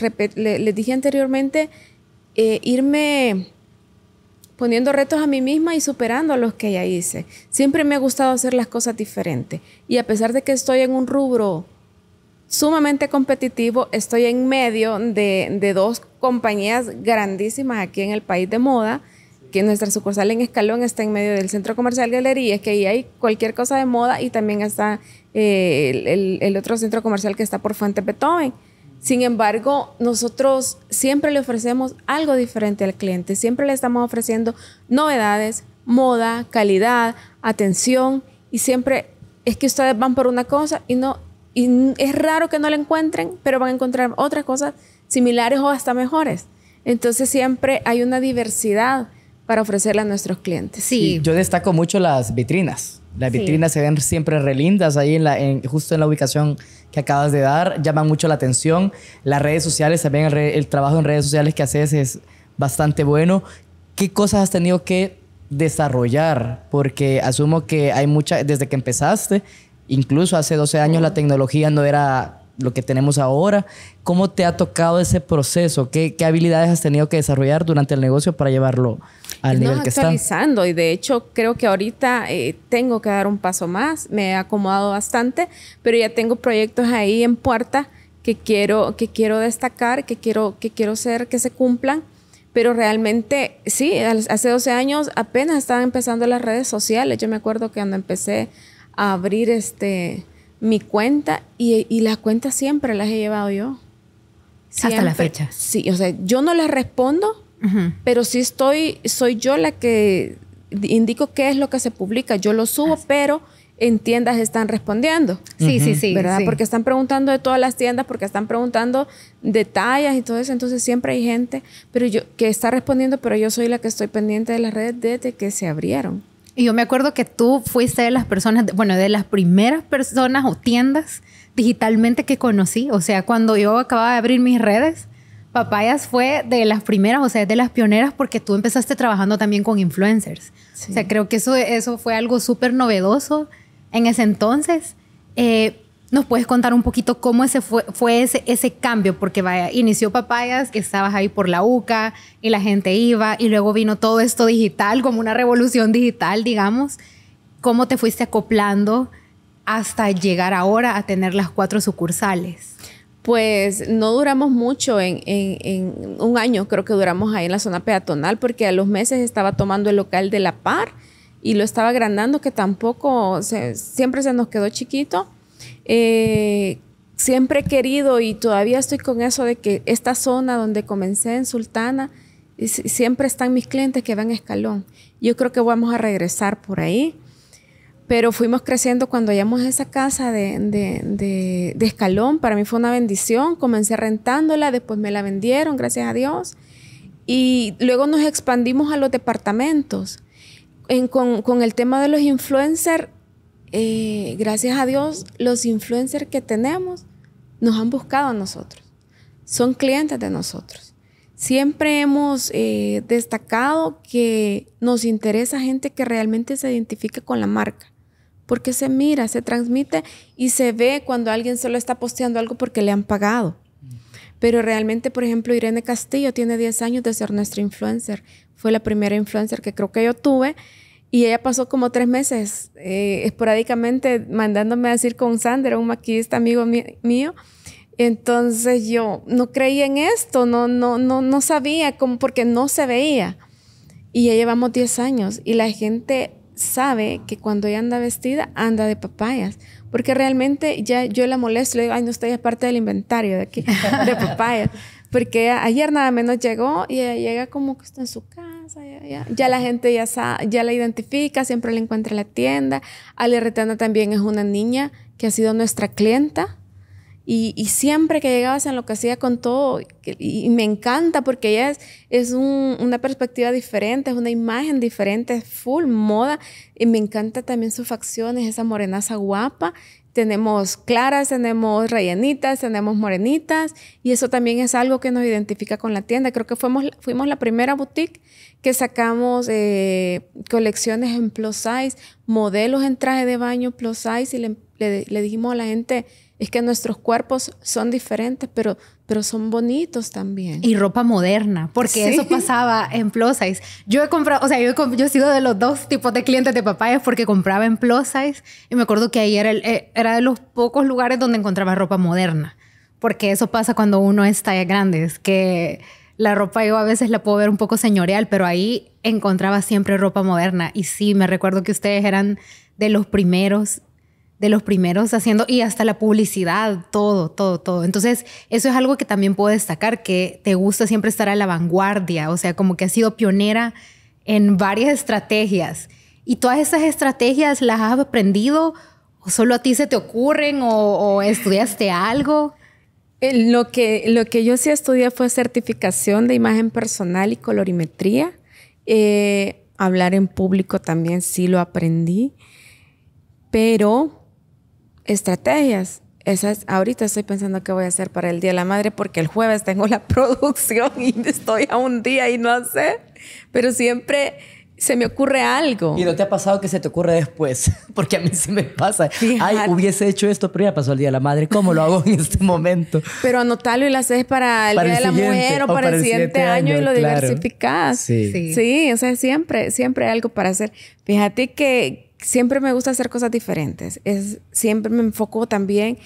dije anteriormente, eh, irme poniendo retos a mí misma y superando los que ya hice. Siempre me ha gustado hacer las cosas diferentes y a pesar de que estoy en un rubro sumamente competitivo. Estoy en medio de, dos compañías grandísimas aquí en el país de moda, que nuestra sucursal en Escalón está en medio del Centro Comercial Galerías, que ahí hay cualquier cosa de moda y también está eh, el, otro centro comercial que está por Fuente Beethoven. Sin embargo, nosotros siempre le ofrecemos algo diferente al cliente, siempre le estamos ofreciendo novedades, moda, calidad, atención y siempre es que ustedes van por una cosa y no y es raro que no la encuentren, pero van a encontrar otras cosas similares o hasta mejores. Entonces siempre hay una diversidad para ofrecerle a nuestros clientes. Sí. yo destaco mucho las vitrinas. Las vitrinas se ven siempre relindas ahí en la, justo en la ubicación que acabas de dar, llaman mucho la atención. Las redes sociales, también el, el trabajo en redes sociales que haces es bastante bueno. ¿Qué cosas has tenido que desarrollar? Porque asumo que hay muchas, desde que empezaste, Incluso hace 12 años la tecnología no era lo que tenemos ahora. ¿Cómo te ha tocado ese proceso? ¿Qué, habilidades has tenido que desarrollar durante el negocio para llevarlo al nivel que está? actualizando y de hecho creo que ahorita eh, tengo que dar un paso más. Me he acomodado bastante, pero ya tengo proyectos ahí en puerta que quiero, que quiero destacar, que quiero, que quiero ser, que se cumplan. Pero realmente, sí, hace 12 años apenas estaban empezando las redes sociales. Yo me acuerdo que cuando empecé abrir este, mi cuenta y, las cuentas siempre las he llevado yo. Hasta la fecha. Sí, o sea, yo no las respondo, pero sí estoy, soy yo la que indico qué es lo que se publica. Yo lo subo, pero en tiendas están respondiendo. Sí, sí, sí. ¿Verdad? Porque están preguntando de todas las tiendas, porque están preguntando detalles y todo eso. Entonces siempre hay gente pero yo, que está respondiendo, pero yo soy la que estoy pendiente de las redes desde que se abrieron. Y yo me acuerdo que tú fuiste de las personas, bueno, de las primeras personas o tiendas digitalmente que conocí. O sea, cuando yo acababa de abrir mis redes, Papayas fue de las primeras, o sea, de las pioneras porque tú empezaste trabajando también con influencers. O sea, creo que eso, eso fue algo súper novedoso en ese entonces. Eh, ¿Nos puedes contar un poquito cómo ese fue, ese, ese cambio? Porque vaya, inició Papayas, que estabas ahí por la UCA y la gente iba y luego vino todo esto digital, como una revolución digital, digamos. ¿Cómo te fuiste acoplando hasta llegar ahora a tener las cuatro sucursales? Pues no duramos mucho, en, un año creo que duramos ahí en la zona peatonal, porque a los meses estaba tomando el local de la par y lo estaba agrandando, que tampoco siempre se nos quedó chiquito eh, siempre he querido y todavía estoy con eso de que esta zona donde comencé en Sultana, siempre están mis clientes que van escalón. Yo creo que vamos a regresar por ahí. Pero fuimos creciendo cuando hallamos esa casa de, escalón. Para mí fue una bendición. Comencé rentándola, después me la vendieron, gracias a Dios. Y luego nos expandimos a los departamentos. con, con, el tema de los influencers, eh, gracias a Dios, los influencers que tenemos nos han buscado a nosotros, son clientes de nosotros. Siempre hemos eh, destacado que nos interesa gente que realmente se identifique con la marca, porque se mira, se transmite y se ve cuando alguien solo está posteando algo porque le han pagado. Pero realmente, por ejemplo, Irene Castillo tiene 10 años de ser nuestra influencer. Fue la primera influencer que creo que yo tuve y ella pasó como tres meses eh, esporádicamente mandándome a decir con Sandra, un maquillista amigo mío. Entonces yo no creía en esto, no, no, no, no sabía cómo, porque no se veía. Y ya llevamos 10 años y la gente sabe que cuando ella anda vestida, anda de papayas. Porque realmente ya yo la molesto, le digo, ay, no, estoy aparte parte del inventario de aquí, de papayas. Porque ayer nada menos llegó y ella llega como que está en su casa ya, la gente ya, la identifica, siempre la encuentra en la tienda. Ale Retana también es una niña que ha sido nuestra clienta. Y, siempre que llegaba que hacía con todo y, me encanta porque ella es, una perspectiva diferente, es una imagen diferente, es full moda y me encanta también sus facciones, esa morenaza guapa tenemos claras, tenemos rellenitas, tenemos morenitas y eso también es algo que nos identifica con la tienda. Creo que fuimos, fuimos la primera boutique que sacamos eh, colecciones en plus size, modelos en traje de baño plus size y le dijimos a la gente es que nuestros cuerpos son diferentes, pero, pero son bonitos también. Y ropa moderna, porque eso pasaba en plus size. Yo he comprado, o sea, yo he, sido de los dos tipos de clientes de papayas porque compraba en plus size y me acuerdo que ahí era, eh, era de los pocos lugares donde encontraba ropa moderna, porque eso pasa cuando uno está talla grande, que la ropa yo a veces la puedo ver un poco señorial, pero ahí encontraba siempre ropa moderna y sí, me recuerdo que ustedes eran de los primeros de los primeros haciendo y hasta la publicidad, todo, todo, todo. Entonces, eso es algo que también puedo destacar, que te gusta siempre estar a la vanguardia, o sea, como que has sido pionera en varias estrategias. ¿Y todas esas estrategias las has aprendido o solo a ti se te ocurren o, estudiaste algo? Eh, lo que, lo que yo sí estudié fue certificación de imagen personal y colorimetría. Eh, hablar en público también sí lo aprendí, pero estrategias. Esas, ahorita estoy pensando qué voy a hacer para el Día de la Madre porque el jueves tengo la producción y estoy a un día y no sé, pero siempre se me ocurre algo. ¿Y no te ha pasado que se te ocurre después? Porque a mí se me pasa. Ay, hubiese hecho esto, pero ya pasó el Día de la Madre. ¿Cómo lo hago en este momento? Pero anotarlo y lo haces para el Día de la Mujer o, para, el siguiente, año, y lo diversificas. Sí. sí. sí, o sea, siempre, siempre hay algo para hacer. Fíjate que, siempre me gusta hacer cosas diferentes. Es, siempre me enfoco también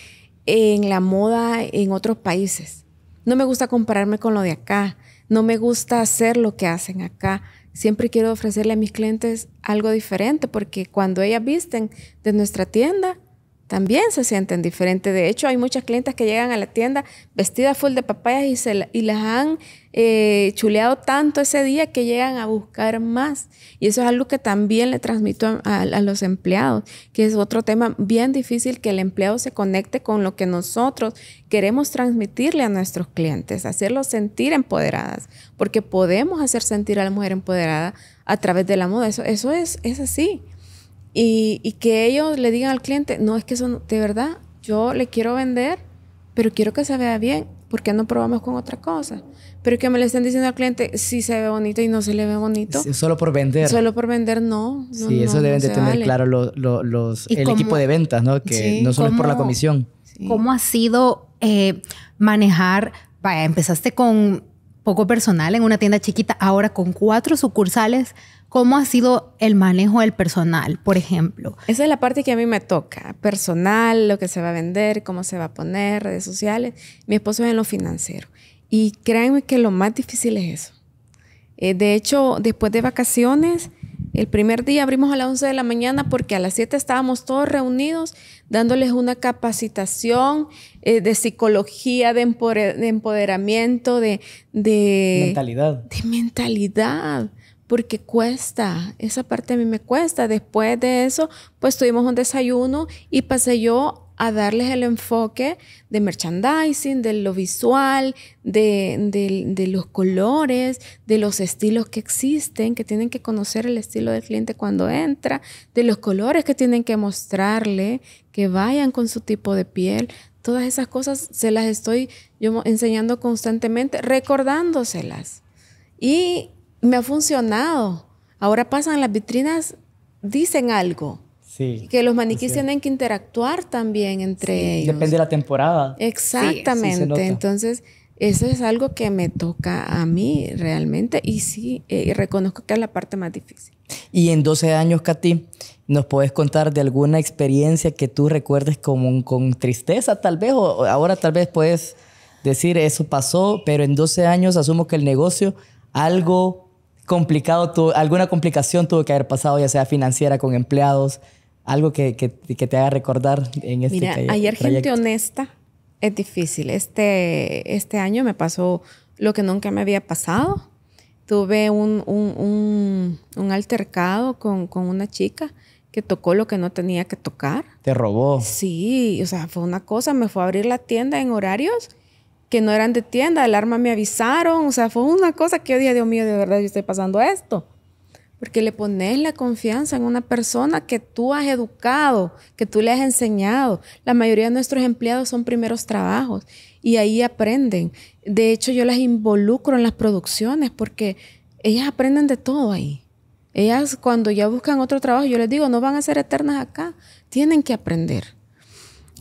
en la moda en otros países. No me gusta compararme con lo de acá. No me gusta hacer lo que hacen acá. Siempre quiero ofrecerle a mis clientes algo diferente porque cuando ellas visten de nuestra tienda, también se sienten diferentes. De hecho, hay muchas clientes que llegan a la tienda vestidas full de papayas y, se y las han eh, chuleado tanto ese día que llegan a buscar más. Y eso es algo que también le transmito a, los empleados, que es otro tema bien difícil que el empleado se conecte con lo que nosotros queremos transmitirle a nuestros clientes, hacerlos sentir empoderadas, porque podemos hacer sentir a la mujer empoderada a través de la moda. Eso, eso es, es así. Y, que ellos le digan al cliente, no, es que son, de verdad, yo le quiero vender, pero quiero que se vea bien, ¿por qué no probamos con otra cosa? Pero que me le estén diciendo al cliente, si sí, se ve bonito y no se le ve bonito. Solo por vender. Solo por vender, no. sí, eso deben de tener claro los, el equipo de ventas, ¿no? Que no solo es por la comisión. ¿Cómo ha sido eh, manejar, vaya, empezaste con poco personal en una tienda chiquita, ahora con cuatro sucursales, ¿cómo ha sido el manejo del personal, por ejemplo? Esa es la parte que a mí me toca, personal, lo que se va a vender, cómo se va a poner, redes sociales. Mi esposo es en lo financiero. Y créanme que lo más difícil es eso. Eh, de hecho, después de vacaciones el primer día abrimos a las 11 de la mañana porque a las 7 estábamos todos reunidos dándoles una capacitación eh, de psicología, de, empoderamiento, de, de... Mentalidad. De mentalidad, porque cuesta, esa parte a mí me cuesta. Después de eso, pues tuvimos un desayuno y pasé yo a darles el enfoque de merchandising, de lo visual, de, los colores, de los estilos que existen, que tienen que conocer el estilo del cliente cuando entra, de los colores que tienen que mostrarle, que vayan con su tipo de piel. Todas esas cosas se las estoy yo enseñando constantemente, recordándoselas. Y me ha funcionado. Ahora pasan las vitrinas, dicen algo que los maniquíes tienen que interactuar también entre ellos. Depende de la temporada. Exactamente. Entonces, eso es algo que me toca a mí realmente y sí, eh, y reconozco que es la parte más difícil. Y en 12 años, Katy, ¿nos puedes contar de alguna experiencia que tú recuerdes como con tristeza tal vez? O ahora tal vez puedes decir, eso pasó, pero en 12 años asumo que el negocio algo complicado, alguna complicación tuvo que haber pasado, ya sea financiera con empleados, algo que, que, que te haga recordar en este Mira, ayer gente honesta es difícil. Este, este año me pasó lo que nunca me había pasado. Tuve un, un, altercado con, una chica que tocó lo que no tenía que tocar. ¿Te robó? Sí, o sea, fue una cosa. Me fue a abrir la tienda en horarios que no eran de tienda. Alarma me avisaron. O sea, fue una cosa que yo Dios mío, de verdad yo estoy pasando esto. Porque le pones la confianza en una persona que tú has educado, que tú le has enseñado. La mayoría de nuestros empleados son primeros trabajos y ahí aprenden. De hecho, yo las involucro en las producciones porque ellas aprenden de todo ahí. Ellas cuando ya buscan otro trabajo, yo les digo, no van a ser eternas acá, tienen que aprender.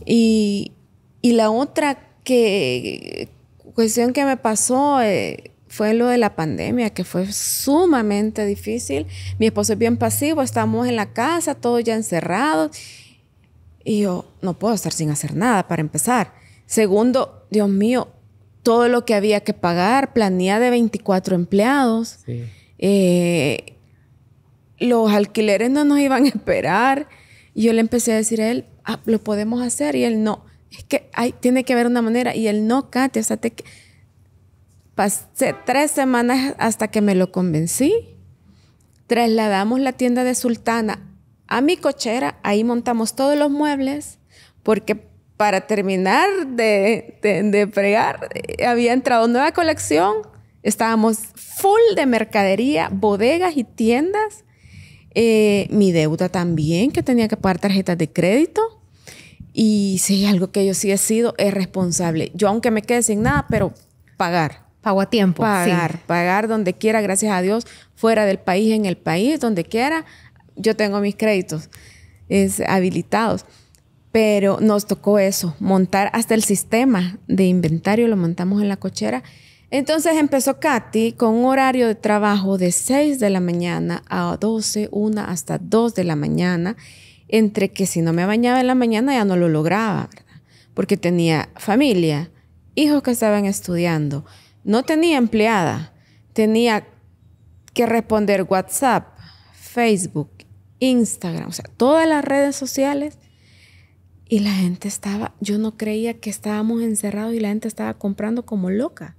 Y, la otra que, cuestión que me pasó eh, fue lo de la pandemia, que fue sumamente difícil. Mi esposo es bien pasivo, estamos en la casa, todos ya encerrados. Y yo no puedo estar sin hacer nada, para empezar. Segundo, Dios mío, todo lo que había que pagar, planilla de 24 empleados. Eh, los alquileres no nos iban a esperar. Y yo le empecé a decir a él, ah, lo podemos hacer. Y él no. Es que hay, tiene que haber una manera. Y él no, Katia, o sea, te, Pasé tres semanas hasta que me lo convencí. Trasladamos la tienda de Sultana a mi cochera, ahí montamos todos los muebles, porque para terminar de, de, fregar eh, había entrado nueva colección, estábamos full de mercadería, bodegas y tiendas. Eh, mi deuda también, que tenía que pagar tarjetas de crédito. Y sí, algo que yo sí he sido es responsable. Yo aunque me quede sin nada, pero pagar. Pago a tiempo. Pagar, pagar donde quiera, gracias a Dios, fuera del país, en el país, donde quiera, yo tengo mis créditos es, habilitados. Pero nos tocó eso, montar hasta el sistema de inventario, lo montamos en la cochera. Entonces empezó Katy con un horario de trabajo de 6 de la mañana a 12, 1 hasta 2 de la mañana, entre que si no me bañaba en la mañana ya no lo lograba, ¿verdad? Porque tenía familia, hijos que estaban estudiando, no tenía empleada, tenía que responder WhatsApp, Facebook, Instagram, o sea, todas las redes sociales. Y la gente estaba, yo no creía que estábamos encerrados y la gente estaba comprando como loca.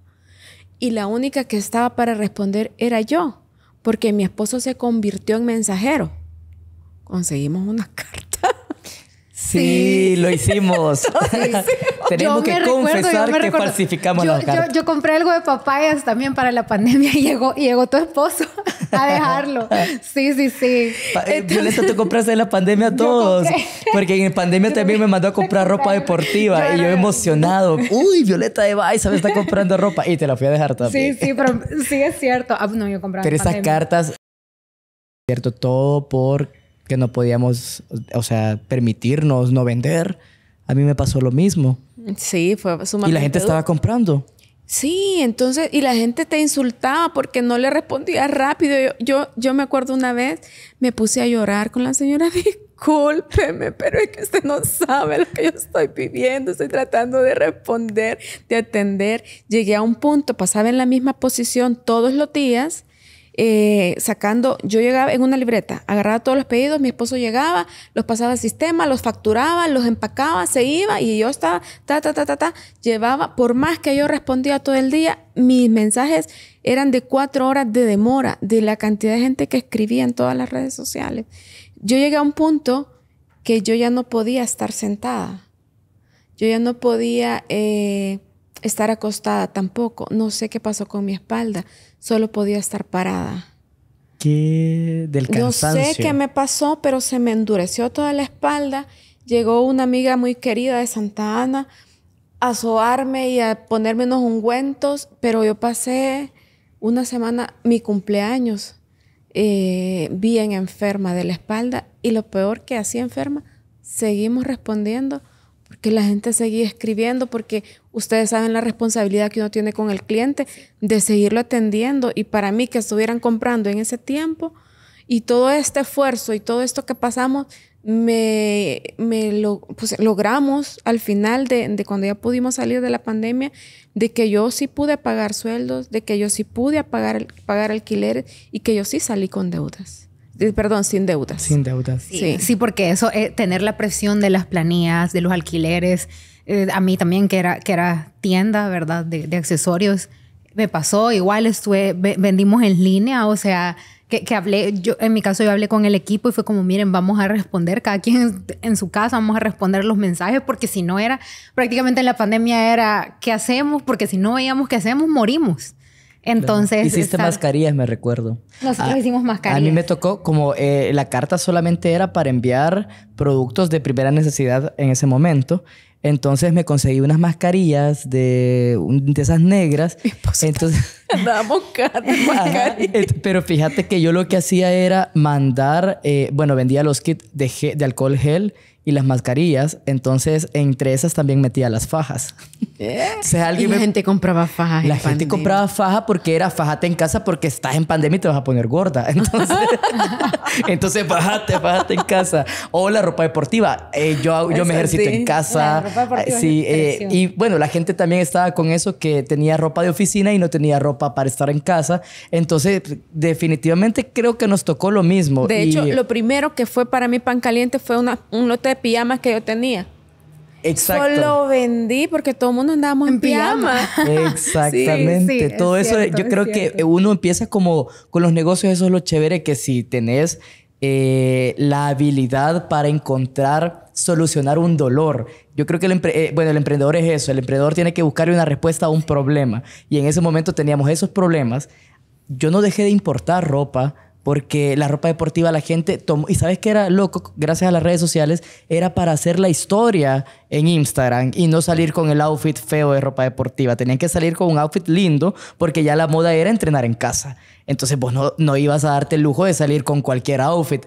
Y la única que estaba para responder era yo, porque mi esposo se convirtió en mensajero. Conseguimos una carta Sí, lo hicimos. Tenemos que confesar que falsificamos yo, las cartas. Yo, compré algo de papayas también para la pandemia y llegó, y llegó tu esposo a dejarlo. Sí, sí, sí. Eh, Violeta, tú compraste en la pandemia a todos. Porque en pandemia también me mandó a comprar ropa deportiva y yo emocionado. Uy, Violeta de Baiza me está comprando ropa y te la fui a dejar también. Sí, sí, pero sí es cierto. Ah, no, yo compré. Pero esas cartas, cierto, todo por no podíamos, o sea, permitirnos no vender. A mí me pasó lo mismo. Sí, fue sumamente. Y la gente estaba comprando. Sí, entonces, y la gente te insultaba porque no le respondía rápido. Yo, yo, me acuerdo una vez, me puse a llorar con la señora, discúlpeme, pero es que usted no sabe lo que yo estoy viviendo, estoy tratando de responder, de atender. Llegué a un punto, pasaba en la misma posición todos los días eh, sacando, yo llegaba en una libreta, agarraba todos los pedidos, mi esposo llegaba, los pasaba al sistema, los facturaba, los empacaba, se iba y yo estaba, ta, ta, ta, ta, ta, llevaba, por más que yo respondía todo el día, mis mensajes eran de cuatro horas de demora de la cantidad de gente que escribía en todas las redes sociales. Yo llegué a un punto que yo ya no podía estar sentada, yo ya no podía... Eh, estar acostada tampoco. No sé qué pasó con mi espalda solo podía estar parada. ¿Qué? Del cansancio. No sé qué me pasó, pero se me endureció toda la espalda. Llegó una amiga muy querida de Santa Ana a soarme y a ponerme unos ungüentos, pero yo pasé una semana, mi cumpleaños, eh, bien enferma de la espalda y lo peor que así enferma, seguimos respondiendo que la gente seguía escribiendo porque ustedes saben la responsabilidad que uno tiene con el cliente de seguirlo atendiendo y para mí que estuvieran comprando en ese tiempo y todo este esfuerzo y todo esto que pasamos me, me pues, logramos al final de, cuando ya pudimos salir de la pandemia, de que yo sí pude pagar sueldos, de que yo sí pude pagar, pagar alquileres y que yo sí salí con deudas. Eh, perdón, sin deudas. Sin deudas. Sí, sí. porque eso, es eh, tener la presión de las planillas, de los alquileres, eh, a mí también que era, que era tienda, ¿verdad? De, accesorios, me pasó, igual estuve, vendimos en línea, o sea, que, hablé, yo en mi caso yo hablé con el equipo y fue como, miren, vamos a responder, cada quien en su casa, vamos a responder los mensajes, porque si no era, prácticamente en la pandemia era, ¿qué hacemos? Porque si no veíamos qué hacemos, morimos. Entonces. Hiciste mascarillas, me recuerdo. Nosotros ah, hicimos mascarillas. A mí me tocó, como eh, la carta solamente era para enviar productos de primera necesidad en ese momento. Entonces me conseguí unas mascarillas de, esas negras. Entonces. Damos Pero fíjate que yo lo que hacía era mandar, eh, bueno, vendía los kits de, de alcohol gel y las mascarillas. Entonces, entre esas también metía las fajas. sea, y la gente compraba fajas. La gente compraba faja porque era fajate en casa porque estás en pandemia y te vas a poner gorda. Entonces, fajate, fajate en casa. O la ropa deportiva. Eh, yo, yo me ejercito en casa. Eh, sí, eh, y bueno, la gente también estaba con eso que tenía ropa de oficina y no tenía ropa para estar en casa. Entonces, definitivamente creo que nos tocó lo mismo. De hecho, lo primero que fue para mí pan caliente fue una, un hotel pijamas que yo tenía. Exacto. Solo vendí porque todo el mundo andábamos en, pijamas. Exactamente. todo eso, yo creo que uno empieza como con los negocios, eso es lo chévere que si tenés eh, la habilidad para encontrar, solucionar un dolor. Yo creo que el, eh, bueno, el emprendedor es eso, el emprendedor tiene que buscar una respuesta a un problema. Y en ese momento teníamos esos problemas. Yo no dejé de importar ropa porque la ropa deportiva la gente tomó, y sabes que era loco, gracias a las redes sociales, era para hacer la historia en Instagram y no salir con el outfit feo de ropa deportiva, tenían que salir con un outfit lindo porque ya la moda era entrenar en casa, entonces vos no, ibas a darte el lujo de salir con cualquier outfit.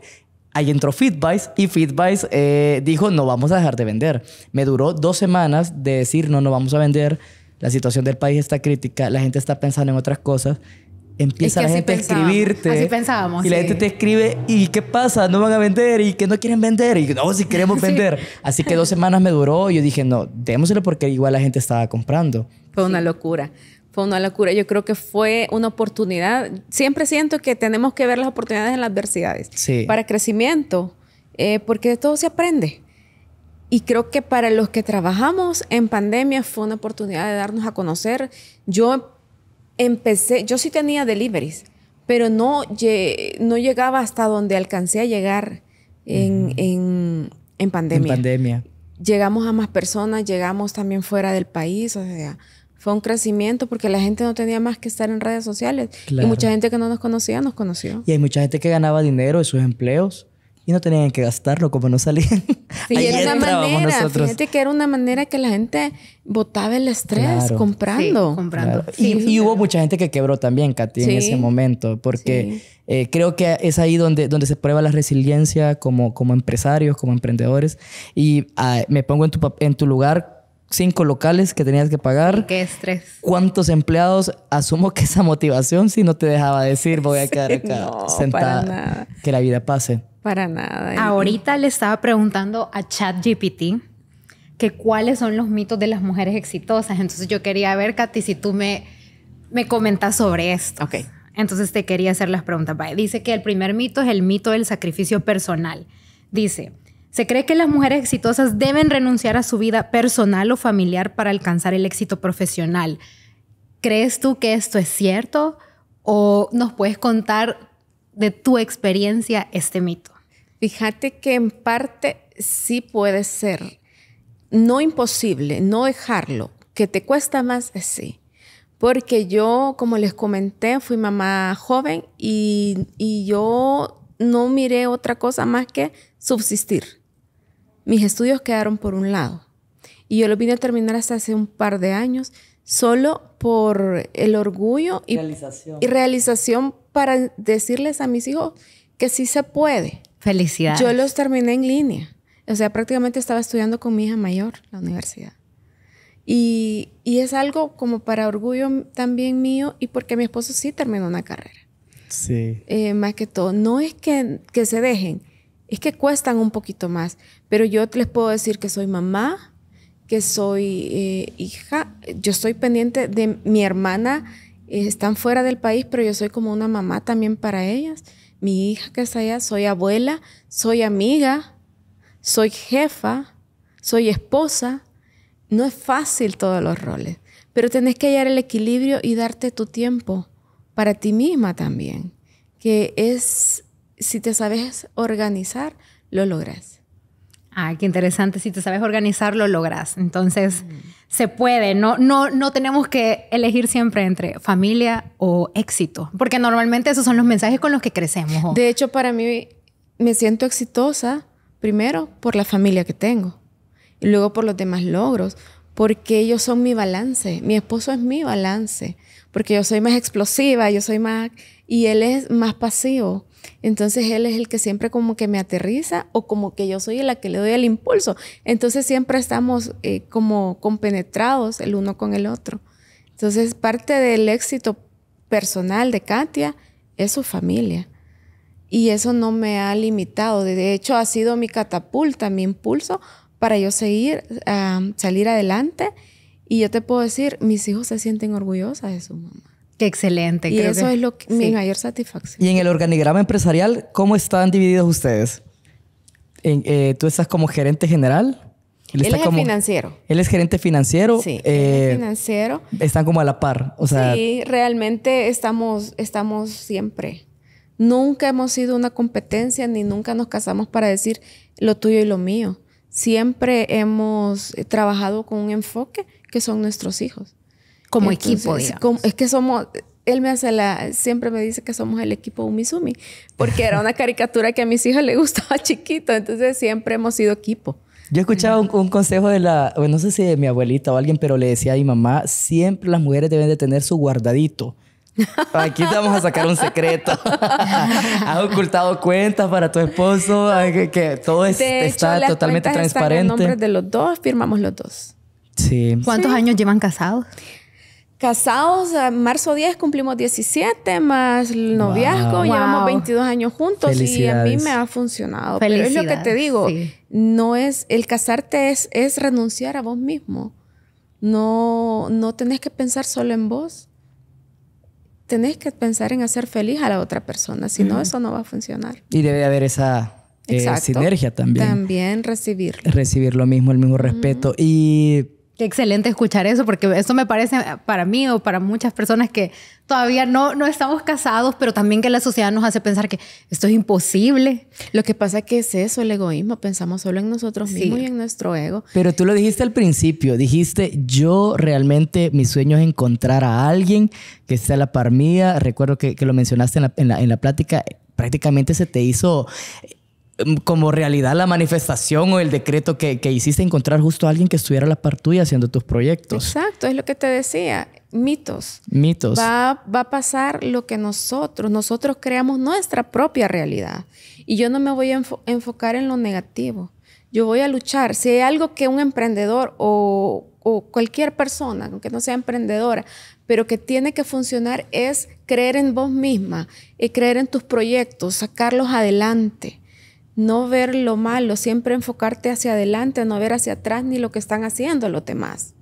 Ahí entró Fitvice y Fitvice eh, dijo, no vamos a dejar de vender. Me duró dos semanas de decir, no, no vamos a vender, la situación del país está crítica, la gente está pensando en otras cosas empieza la gente a escribirte. Así pensábamos. Y la gente te escribe, ¿y qué pasa? No van a vender, y que no quieren vender, y no, si queremos vender. Así que dos semanas me duró, y yo dije, no, démoselo porque igual la gente estaba comprando. Fue una locura. Fue una locura. Yo creo que fue una oportunidad. Siempre siento que tenemos que ver las oportunidades en las adversidades. Para crecimiento, eh, porque de todo se aprende. Y creo que para los que trabajamos en pandemia fue una oportunidad de darnos a conocer. Yo empecé, yo sí tenía deliveries, pero no, no llegaba hasta donde alcancé a llegar en, pandemia. En pandemia. Llegamos a más personas, llegamos también fuera del país, o sea, fue un crecimiento porque la gente no tenía más que estar en redes sociales. Y mucha gente que no nos conocía nos conoció. Y hay mucha gente que ganaba dinero de sus empleos y no tenían que gastarlo como no salían. Y Ahí era una manera, nosotros. fíjate que era una manera que la gente botaba el estrés comprando. y, hubo mucha gente que quebró también, Katy, en ese momento, porque... Eh, creo que es ahí donde, donde se prueba la resiliencia como, como empresarios, como emprendedores. Y ah, me pongo en tu, en tu lugar cinco locales que tenías que pagar. Qué estrés. ¿Cuántos empleados? Asumo que esa motivación si no te dejaba decir voy a quedar acá sentada. Que la vida pase. Para nada. Ahorita le estaba preguntando a ChatGPT que cuáles son los mitos de las mujeres exitosas. Entonces yo quería ver, Katy, si tú me, me comentas sobre esto. Ok. Entonces te quería hacer las preguntas. Dice que el primer mito es el mito del sacrificio personal. Dice, se cree que las mujeres exitosas deben renunciar a su vida personal o familiar para alcanzar el éxito profesional. ¿Crees tú que esto es cierto? ¿O nos puedes contar de tu experiencia este mito? Fíjate que en parte sí puede ser. No imposible, no dejarlo. Que te cuesta más, eh, sí. Porque yo, como les comenté, fui mamá joven y, y yo no miré otra cosa más que subsistir mis estudios quedaron por un lado y yo los vine a terminar hasta hace un par de años solo por el orgullo y realización, para decirles a mis hijos que sí se puede. felicidad Yo los terminé en línea. O sea, prácticamente estaba estudiando con mi hija mayor la universidad. Y, es algo como para orgullo también mío y porque mi esposo sí terminó una carrera. Sí. Eh, más que todo, no es que, que se dejen, es que cuestan un poquito más, pero yo les puedo decir que soy mamá, que soy eh, hija, yo estoy pendiente de mi hermana, eh, están fuera del país, pero yo soy como una mamá también para ellas, mi hija que está allá, soy abuela, soy amiga, soy jefa, soy esposa, no es fácil todos los roles, pero tenés que hallar el equilibrio y darte tu tiempo para ti misma también, que es si te sabes organizar, lo logras. Ah, qué interesante. Si te sabes organizar, lo logras. Entonces, se puede. No, no, no tenemos que elegir siempre entre familia o éxito, porque normalmente esos son los mensajes con los que crecemos. De hecho, para mí me siento exitosa primero por la familia que tengo y luego por los demás logros, porque ellos son mi balance. Mi esposo es mi balance, porque yo soy más explosiva, yo soy más... y él es más pasivo. Entonces él es el que siempre como que me aterriza o como que yo soy la que le doy el impulso. Entonces siempre estamos eh, como compenetrados el uno con el otro. Entonces parte del éxito personal de Katia es su familia. Y eso no me ha limitado. De hecho, ha sido mi catapulta, mi impulso para yo seguir, ah, salir adelante. Y yo te puedo decir, mis hijos se sienten orgullosas de su mamá. Qué excelente. Y eso es lo que, mi mayor satisfacción. Y en el organigrama empresarial, ¿cómo están divididos ustedes? Eh, ¿Tú estás como gerente general? Él, es el financiero. Él es gerente financiero. Sí, eh, es financiero. Están como a la par. O sea, sí, realmente estamos, estamos siempre. Nunca hemos sido una competencia ni nunca nos casamos para decir lo tuyo y lo mío. Siempre hemos eh, trabajado con un enfoque que son nuestros hijos. Como equipo, es que somos él me hace la, siempre me dice que somos el equipo umizumi, porque era una caricatura que a mis hijos le gustaba chiquito, entonces siempre hemos sido equipo. Yo escuchaba un, consejo de la, no sé si de mi abuelita o alguien, pero le decía a mi mamá, siempre las mujeres deben de tener su guardadito. Aquí te vamos a sacar un secreto. Has ocultado cuentas para tu esposo, que, todo está totalmente transparente. en de los dos, firmamos los dos. Sí. ¿Cuántos años llevan casados? Casados, marzo 10 cumplimos 17, más el noviazgo, llevamos 22 años juntos y a mí me ha funcionado. Pero es lo que te digo, no es, el casarte es, es renunciar a vos mismo. No, no tenés que pensar solo en vos. Tenés que pensar en hacer feliz a la otra persona, si no, eso no va a funcionar. Y debe haber esa eh, sinergia también. También recibir. Recibir lo mismo, el mismo respeto. Y Qué excelente escuchar eso, porque eso me parece para mí o para muchas personas que todavía no, no estamos casados, pero también que la sociedad nos hace pensar que esto es imposible. Lo que pasa es que es eso, el egoísmo, pensamos solo en nosotros mismos y en nuestro ego. Pero tú lo dijiste al principio, dijiste, yo realmente mi sueño es encontrar a alguien que sea la par mía, recuerdo que, lo mencionaste en la, en la plática, prácticamente se te hizo Mm, como realidad la manifestación o el decreto que, hiciste encontrar justo a alguien que estuviera a la par tuya haciendo tus proyectos. Exacto, es lo que te decía. Mitos. Mitos. Va, a pasar lo que nosotros, nosotros creamos nuestra propia realidad. Y yo no me voy a enfocar en lo negativo. Yo voy a luchar. Si hay algo que un emprendedor o, cualquier persona, aunque no sea emprendedora, pero que tiene que funcionar es creer en vos misma, y eh, creer en tus proyectos, sacarlos adelante no ver lo malo, siempre enfocarte hacia adelante, no ver hacia atrás ni lo que están haciendo los demás,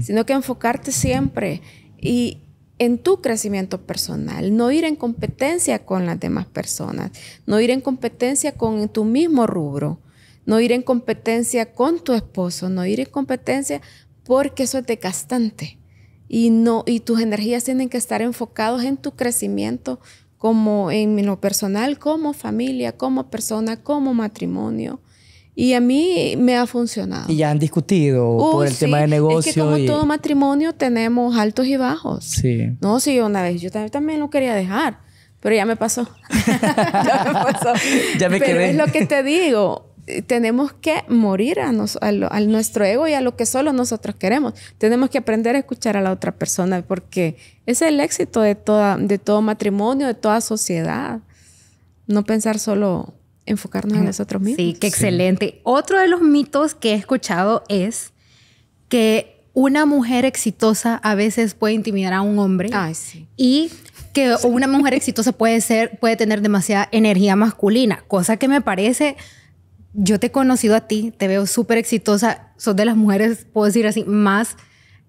sino que enfocarte siempre y en tu crecimiento personal, no ir en competencia con las demás personas, no ir en competencia con tu mismo rubro, no ir en competencia con tu esposo, no ir en competencia porque eso es desgastante y no y tus energías tienen que estar enfocadas en tu crecimiento como en lo personal, como familia, como persona, como matrimonio. Y a mí me ha funcionado. Y ya han discutido por el tema de negocio. Es que como todo matrimonio tenemos altos y bajos. Sí. No, sí, una vez yo también, también lo quería dejar, pero ya me pasó. ya me pasó. ya me pero quedé. es lo que te digo tenemos que morir a, nos, nuestro ego y a lo que solo nosotros queremos. Tenemos que aprender a escuchar a la otra persona porque es el éxito de, toda, de todo matrimonio, de toda sociedad. No pensar solo enfocarnos en nosotros mismos. Sí, qué excelente. Otro de los mitos que he escuchado es que una mujer exitosa a veces puede intimidar a un hombre. Y que una mujer exitosa puede ser puede tener demasiada energía masculina, cosa que me parece yo te he conocido a ti, te veo súper exitosa, sos de las mujeres, puedo decir así, más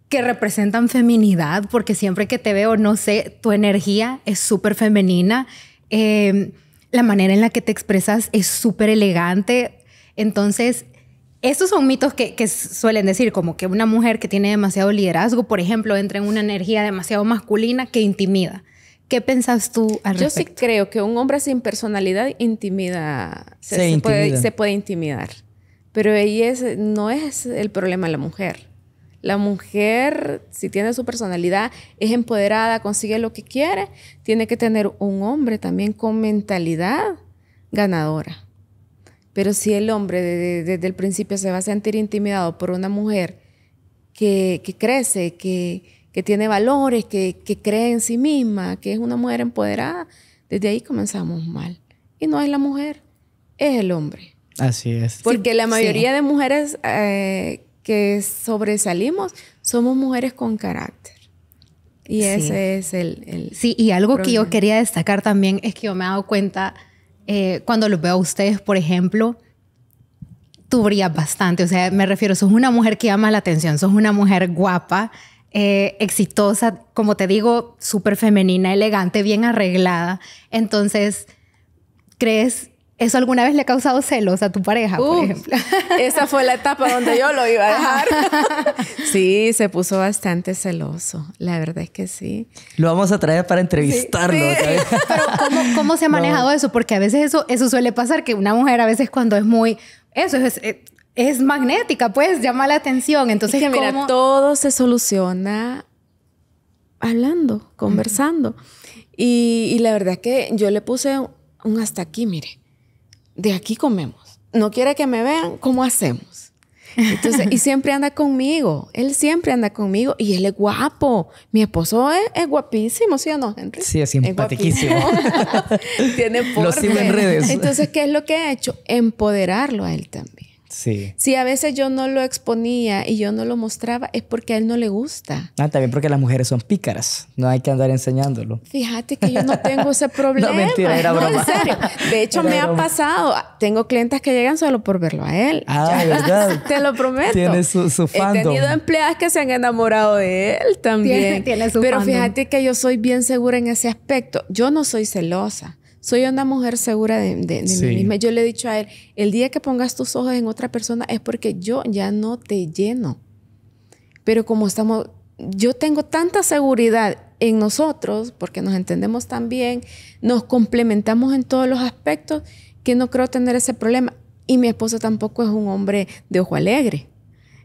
que representan feminidad, porque siempre que te veo, no sé, tu energía es súper femenina, em, la manera en la que te expresas es súper elegante, entonces... Estos son mitos que, que, suelen decir, como que una mujer que tiene demasiado liderazgo, por ejemplo, entra en una energía demasiado masculina que intimida. ¿Qué pensás tú al respecto? Yo sí creo que un hombre sin personalidad intimida, se, Puede, intimidar. Pero ahí no es el problema la mujer. La mujer, si tiene su personalidad, es empoderada, consigue lo que quiere, tiene que tener un hombre también con mentalidad ganadora. Pero si el hombre desde, el principio se va a sentir intimidado por una mujer que, que crece, que, que tiene valores, que, cree en sí misma, que es una mujer empoderada, desde ahí comenzamos mal. Y no es la mujer, es el hombre. Así es. Porque la mayoría de mujeres eh, que sobresalimos somos mujeres con carácter. Y ese es el, el, Sí, y algo que yo quería destacar también es que yo me he dado cuenta, eh, cuando los veo a ustedes, por ejemplo, tú brillas bastante. O sea, me refiero, sos una mujer que llama la atención, sos una mujer guapa eh, exitosa, como te digo, súper femenina, elegante, bien arreglada. Entonces, ¿crees ¿Eso alguna vez le ha causado celos a tu pareja, por ejemplo? Esa fue la etapa donde yo lo iba a dejar. sí, se puso bastante celoso. La verdad es que sí. Lo vamos a traer para entrevistarlo. ¿cómo, se ha manejado eso? Porque a veces eso, eso suele pasar, que una mujer a veces cuando es muy... Eso es, es magnética, pues llama la atención. Entonces, mira, todo se soluciona hablando, conversando. y, la verdad que yo le puse un hasta aquí, mire, de aquí comemos. No quiere que me vean, ¿cómo hacemos? y siempre anda conmigo, él siempre anda conmigo y él es guapo. Mi esposo es, guapísimo, ¿sí o no, Henry? Sí, es simpaticísimo. Tiene por Lo en redes. Entonces, ¿qué es lo que he hecho? Empoderarlo a él también Sí. Si a veces yo no lo exponía y yo no lo mostraba, es porque a él no le gusta. Ah, también porque las mujeres son pícaras. No hay que andar enseñándolo. Fíjate que yo no tengo ese problema. no, mentira, era broma. De hecho, me ha pasado. Tengo clientes que llegan solo por verlo a él. Ah, ¿verdad? Te lo prometo. Tiene su, su fandom. He tenido empleadas que se han enamorado de él también. Tiene, tiene su Pero fíjate que yo soy bien segura en ese aspecto. Yo no soy celosa soy una mujer segura de, mí misma. Yo le he dicho a él, el día que pongas tus ojos en otra persona es porque yo ya no te lleno. Pero como estamos, yo tengo tanta seguridad en nosotros, porque nos entendemos tan bien, nos complementamos en todos los aspectos, que no creo tener ese problema. Y mi esposo tampoco es un hombre de ojo alegre.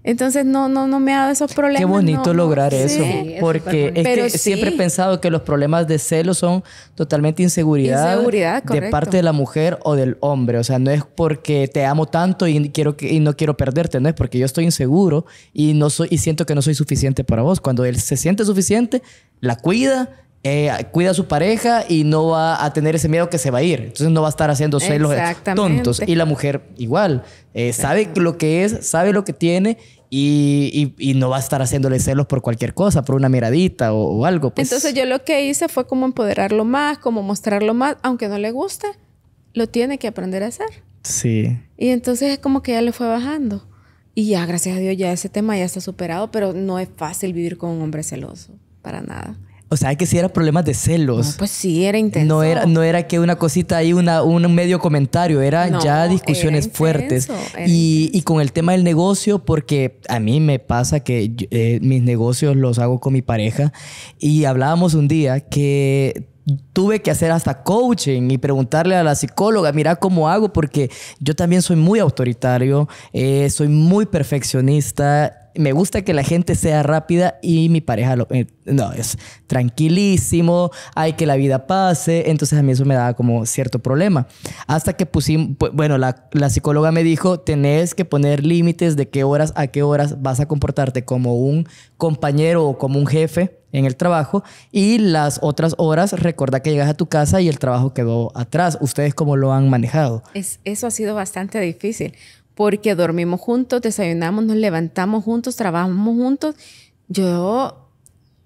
Entonces no, no, no me ha dado esos problemas. Qué bonito lograr eso, porque es, que siempre he pensado que los problemas de celo son totalmente inseguridad, inseguridad de parte de la mujer o del hombre. O sea, no es porque te amo tanto y, quiero que, y no quiero perderte, no es porque yo estoy inseguro y, no soy, y siento que no soy suficiente para vos. Cuando él se siente suficiente, la cuida eh, cuida a su pareja y no va a tener ese miedo que se va a ir. Entonces no va a estar haciendo celos tontos. Y la mujer igual, eh, sabe lo que es, sabe lo que tiene y, no va a estar haciéndole celos por cualquier cosa, por una miradita o, algo. Pues. Entonces yo lo que hice fue como empoderarlo más, como mostrarlo más, aunque no le guste, lo tiene que aprender a hacer. Sí. Y entonces es como que ya le fue bajando. Y ya, gracias a Dios, ya ese tema ya está superado, pero no es fácil vivir con un hombre celoso, para nada. O sea, que si sí era problemas de celos. pues sí, era intenso. No era, no era que una cosita ahí, una, un medio comentario, era ya discusiones fuertes. y, y, con el tema del negocio, porque a mí me pasa que eh, mis negocios los hago con mi pareja y hablábamos un día que tuve que hacer hasta coaching y preguntarle a la psicóloga, mira cómo hago, porque yo también soy muy autoritario, eh, soy muy perfeccionista. Me gusta que la gente sea rápida y mi pareja lo, eh, no es tranquilísimo, hay que la vida pase, entonces a mí eso me daba como cierto problema. Hasta que pusimos, bueno, la, la psicóloga me dijo, tenés que poner límites de qué horas a qué horas vas a comportarte como un compañero o como un jefe en el trabajo y las otras horas recuerda que llegas a tu casa y el trabajo quedó atrás. ¿Ustedes cómo lo han manejado? Es, eso ha sido bastante difícil porque dormimos juntos, desayunamos, nos levantamos juntos, trabajamos juntos. Yo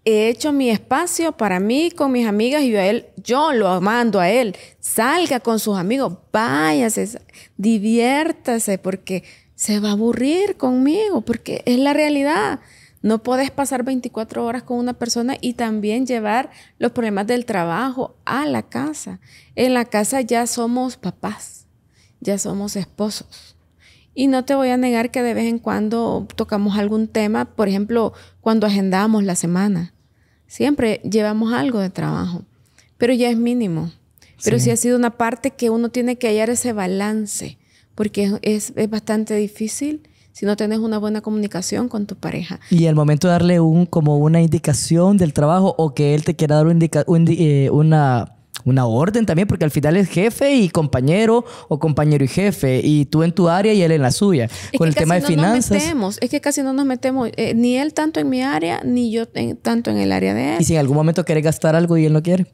he hecho mi espacio para mí con mis amigas y a él, yo lo mando a él. Salga con sus amigos, váyase, diviértase porque se va a aburrir conmigo, porque es la realidad. No puedes pasar 24 horas con una persona y también llevar los problemas del trabajo a la casa. En la casa ya somos papás, ya somos esposos. Y no te voy a negar que de vez en cuando tocamos algún tema, por ejemplo, cuando agendamos la semana. Siempre llevamos algo de trabajo, pero ya es mínimo. Pero sí, ha sido una parte que uno tiene que hallar ese balance, porque es bastante difícil si no tienes una buena comunicación con tu pareja. Y al momento de darle un, como una indicación del trabajo o que él te quiera dar eh, una una orden también, porque al final es jefe y compañero o compañero y jefe, y tú en tu área y él en la suya. Con el tema de no finanzas. Nos metemos, es que casi no nos metemos, eh, ni él tanto en mi área, ni yo tanto en el área de él. Y si en algún momento quiere gastar algo y él no quiere.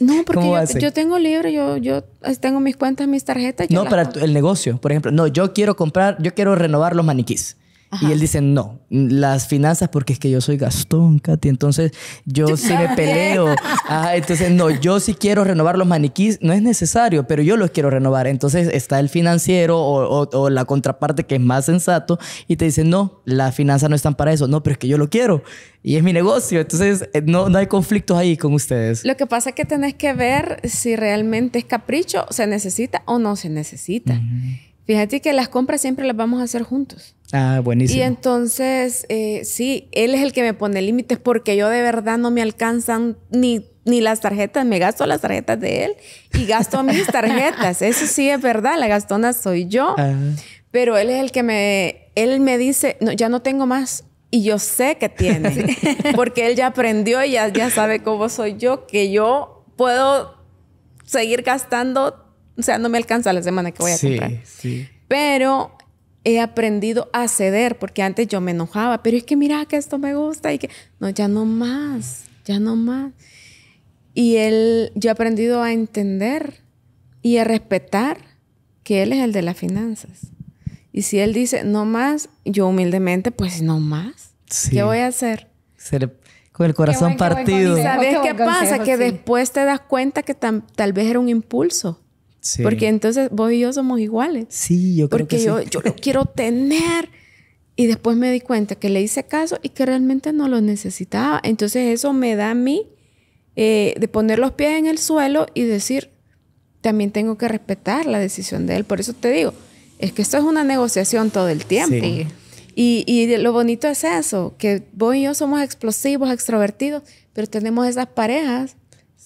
No, porque yo, tengo libre, yo, yo tengo mis cuentas, mis tarjetas. no, para el negocio, por ejemplo. No, yo quiero comprar, yo quiero renovar los maniquís. Y él dice, no, las finanzas, porque es que yo soy Gastón, Katy, entonces yo, sí me peleo. Ah, entonces, no, yo sí quiero renovar los maniquís, no es necesario, pero yo los quiero renovar. Entonces está el financiero o, la contraparte que es más sensato y te dice, no, las finanzas no están para eso, no, pero es que yo lo quiero y es mi negocio, entonces eh, no, hay conflictos ahí con ustedes. Lo que pasa es que tenés que ver si realmente es capricho, se necesita o no se necesita. Fíjate que las compras siempre las vamos a hacer juntos. Ah, buenísimo. Y entonces, eh, sí, él es el que me pone límites porque yo de verdad no me alcanzan ni, ni las tarjetas, me gasto las tarjetas de él y gasto mis tarjetas, eso sí es verdad, la gastona soy yo, pero él es el que me, él me dice, no, ya no tengo más, y yo sé que tiene, porque él ya aprendió y ya, ya sabe cómo soy yo, que yo puedo seguir gastando, o sea, no me alcanza la semana que voy a sí, Sí. Pero he aprendido a ceder, porque antes yo me enojaba, pero es que mira que esto me gusta y que no, ya no más, ya no más. Y él, yo he aprendido a entender y a respetar que él es el de las finanzas. Y si él dice no más, yo humildemente, pues no más. ¿Qué voy a hacer? con el corazón partido. ¿Sabes qué, pasa? que después te das cuenta que tal vez era un impulso porque entonces vos y yo somos iguales. Sí, yo creo que sí. Porque yo lo quiero tener. Y después me di cuenta que le hice caso y que realmente no lo necesitaba. Entonces eso me da a mí eh, de poner los pies en el suelo y decir, también tengo que respetar la decisión de él. Por eso te digo, es que esto es una negociación todo el tiempo. Y, y, lo bonito es eso, que vos y yo somos explosivos, extrovertidos, pero tenemos esas parejas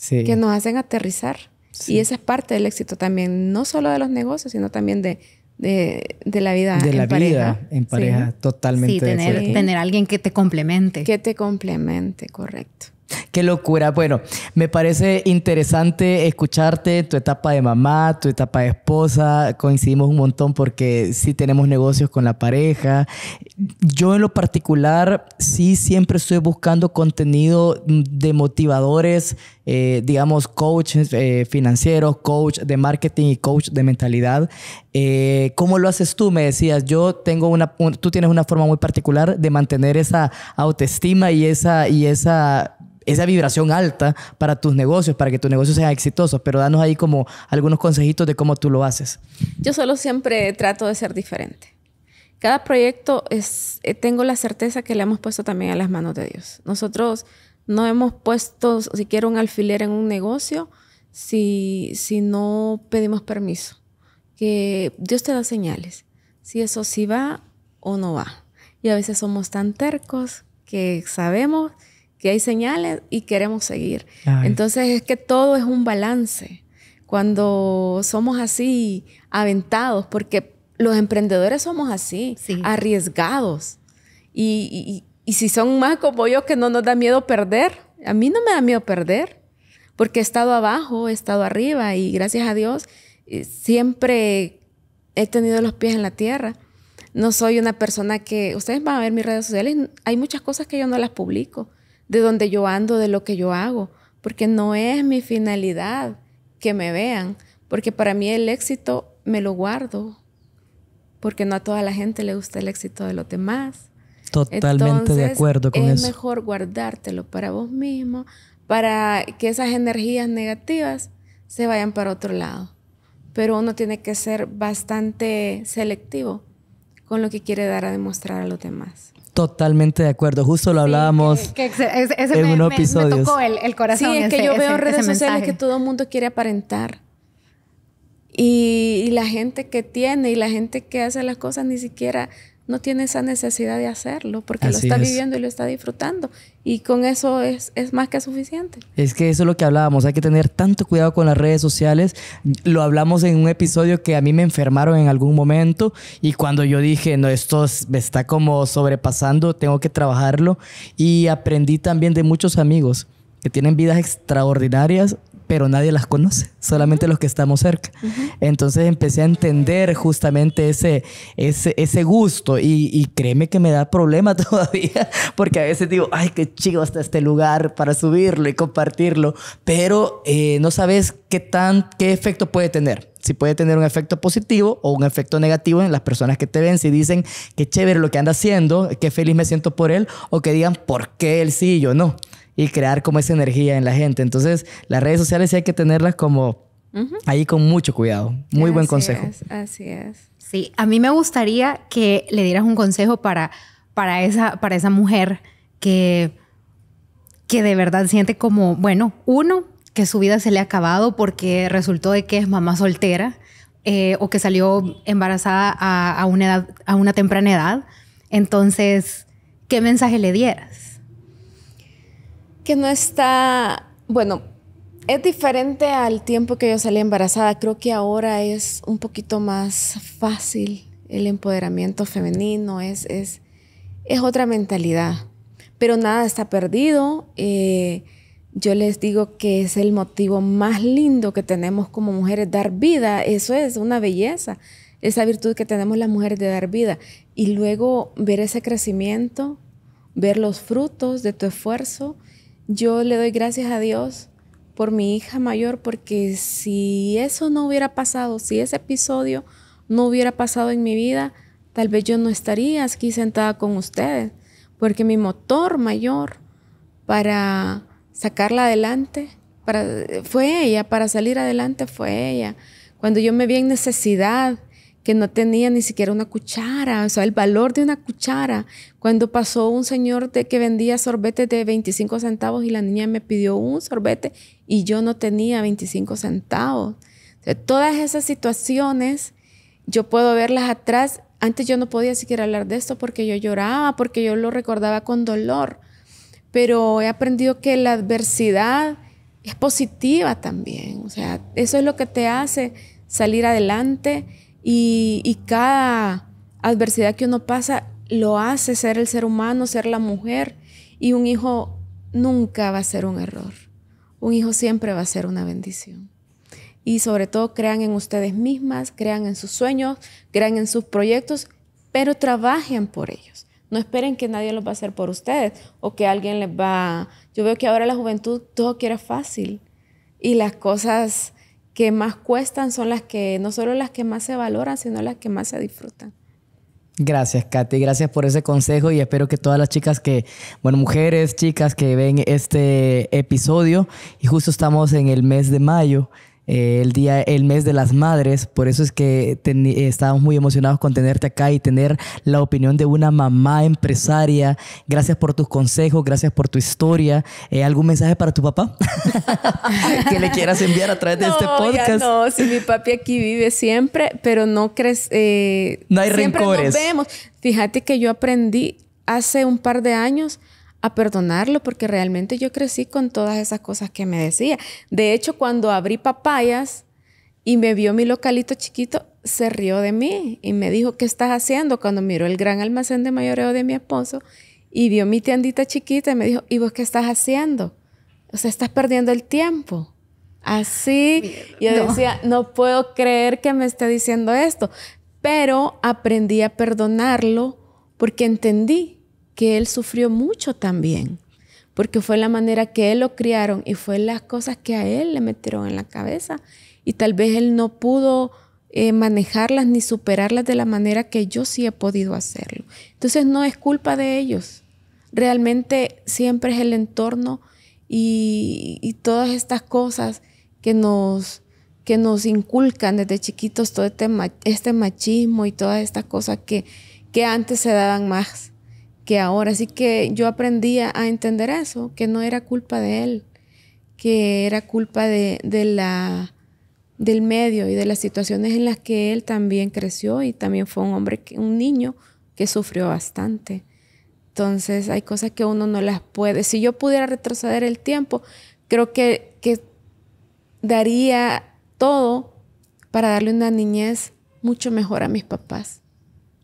que nos hacen aterrizar. Y esa es parte del éxito también, no solo de los negocios, sino también de, de, de la vida de la pareja. vida en pareja, totalmente. Sí, tener alguien que te complemente. Que te complemente, correcto. Qué locura. Bueno, me parece interesante escucharte, tu etapa de mamá, tu etapa de esposa. Coincidimos un montón porque sí tenemos negocios con la pareja. Yo en lo particular sí siempre estoy buscando contenido de motivadores, eh, digamos, coaches eh, financieros, coach de marketing y coach de mentalidad. Eh, ¿Cómo lo haces tú? Me decías, yo tengo una, tú tienes una forma muy particular de mantener esa autoestima y esa, y esa esa vibración alta para tus negocios, para que tu negocio sea exitoso pero danos ahí como algunos consejitos de cómo tú lo haces. Yo solo siempre trato de ser diferente. Cada proyecto es, eh, tengo la certeza que le hemos puesto también a las manos de Dios. Nosotros no hemos puesto siquiera un alfiler en un negocio si, si no pedimos permiso. Que Dios te da señales, si eso sí va o no va. Y a veces somos tan tercos que sabemos que hay señales y queremos seguir. Entonces es que todo es un balance. Cuando somos así aventados, porque los emprendedores somos así, arriesgados. Y, y, si son más como yo que no nos da miedo perder, a mí no me da miedo perder, porque he estado abajo, he estado arriba y gracias a Dios eh, siempre he tenido los pies en la tierra. No soy una persona que, ustedes van a ver mis redes sociales, hay muchas cosas que yo no las publico de donde yo ando, de lo que yo hago, porque no es mi finalidad que me vean, porque para mí el éxito me lo guardo, porque no a toda la gente le gusta el éxito de los demás. Totalmente de acuerdo con es eso. Es mejor guardártelo para vos mismo, para que esas energías negativas se vayan para otro lado. Pero uno tiene que ser bastante selectivo con lo que quiere dar a demostrar a los demás. Totalmente de acuerdo, justo lo hablábamos en me, episodio. Me, tocó el, corazón. Sí, es que yo veo redes sociales que todo el mundo quiere aparentar. y, la gente que tiene y la gente que hace las cosas ni siquiera no tiene esa necesidad de hacerlo porque lo está viviendo y lo está disfrutando. Y con eso es, es más que suficiente. Es que eso es lo que hablábamos, hay que tener tanto cuidado con las redes sociales. Lo hablamos en un episodio que a mí me enfermaron en algún momento y cuando yo dije, no, esto me está como sobrepasando, tengo que trabajarlo. Y aprendí también de muchos amigos que tienen vidas extraordinarias pero nadie las conoce, solamente los que estamos cerca. Entonces empecé a entender justamente ese, ese, gusto y, créeme que me da problema todavía, porque a veces digo, ay, qué chido está este lugar para subirlo y compartirlo, pero eh, no sabes qué, tan, qué efecto puede tener si puede tener un efecto positivo o un efecto negativo en las personas que te ven, si dicen qué chévere lo que anda haciendo, qué feliz me siento por él, o que digan por qué él sí y yo no y crear como esa energía en la gente. Entonces, las redes sociales sí hay que tenerlas como ahí con mucho cuidado. Muy buen consejo. así es. Sí, a mí me gustaría que le dieras un consejo para, para, esa, para esa mujer que, que de verdad siente como, bueno, uno, que su vida se le ha acabado porque resultó de que es mamá soltera eh, o que salió embarazada una edad, a una temprana edad. Entonces, ¿qué mensaje le dieras? que no está, bueno, es diferente al tiempo que yo salí embarazada. Creo que ahora es un poquito más fácil el empoderamiento femenino, es, otra mentalidad. Pero nada está perdido. Eh, yo les digo que es el motivo más lindo que tenemos como mujeres, dar vida. Eso es una belleza, esa virtud que tenemos las mujeres de dar vida. Y luego ver ese crecimiento, ver los frutos de tu esfuerzo yo le doy gracias a Dios por mi hija mayor, porque si eso no hubiera pasado, si ese episodio no hubiera pasado en mi vida, tal vez yo no estaría aquí sentada con ustedes, porque mi motor mayor para sacarla adelante para, fue ella, para salir adelante fue ella. Cuando yo me vi en necesidad, que no tenía ni siquiera una cuchara, o sea, el valor de una cuchara. Cuando pasó un señor de que vendía sorbetes de 25 centavos y la niña me pidió un sorbete y yo no tenía 25 centavos. todas esas situaciones yo puedo verlas atrás. Antes yo no podía siquiera hablar de esto porque yo lloraba, porque yo lo recordaba con dolor. Pero he aprendido que la adversidad es positiva también. O sea, eso es lo que te hace salir adelante y, cada adversidad que uno pasa lo hace ser el ser humano, ser la mujer. Y un hijo nunca va a ser un error. Un hijo siempre va a ser una bendición. Y sobre todo crean en ustedes mismas, crean en sus sueños, crean en sus proyectos, pero trabajen por ellos. No esperen que nadie los va a hacer por ustedes o que alguien les va... Yo veo que ahora la juventud todo quiere fácil y las cosas que más cuestan son las que, no solo las que más se valoran, sino las que más se disfrutan. Gracias, Katy. Gracias por ese consejo y espero que todas las chicas que, bueno, mujeres, chicas que ven este episodio, y justo estamos en el mes de mayo, eh, el día, el mes de las madres. Por eso es que estábamos muy emocionados con tenerte acá y tener la opinión de una mamá empresaria. Gracias por tus consejos, gracias por tu historia. Eh, ¿Algún mensaje para tu papá que le quieras enviar a través de este podcast? no, si mi papi aquí vive siempre, pero no crees. Eh, no hay siempre Nos vemos. Fíjate que yo aprendí hace un par de años a perdonarlo porque realmente yo crecí con todas esas cosas que me decía. De hecho, cuando abrí papayas y me vio mi localito chiquito, se rió de mí y me dijo, ¿qué estás haciendo? Cuando miró el gran almacén de mayoreo de mi esposo y vio mi tiendita chiquita y me dijo, ¿y vos qué estás haciendo? O sea, estás perdiendo el tiempo. Así, yo decía, no puedo creer que me esté diciendo esto, pero aprendí a perdonarlo porque entendí que él sufrió mucho también, porque fue la manera que él lo criaron y fue las cosas que a él le metieron en la cabeza y tal vez él no pudo eh, manejarlas ni superarlas de la manera que yo sí he podido hacerlo. Entonces no es culpa de ellos, realmente siempre es el entorno y, todas estas cosas que nos que nos inculcan desde chiquitos todo este, este machismo y todas estas cosas que, que antes se daban más que ahora. sí que yo aprendí a entender eso, que no era culpa de él, que era culpa de, la, del medio y de las situaciones en las que él también creció y también fue un hombre, un niño que sufrió bastante. Entonces hay cosas que uno no las puede. Si yo pudiera retroceder el tiempo, creo que, que daría todo para darle una niñez mucho mejor a mis papás.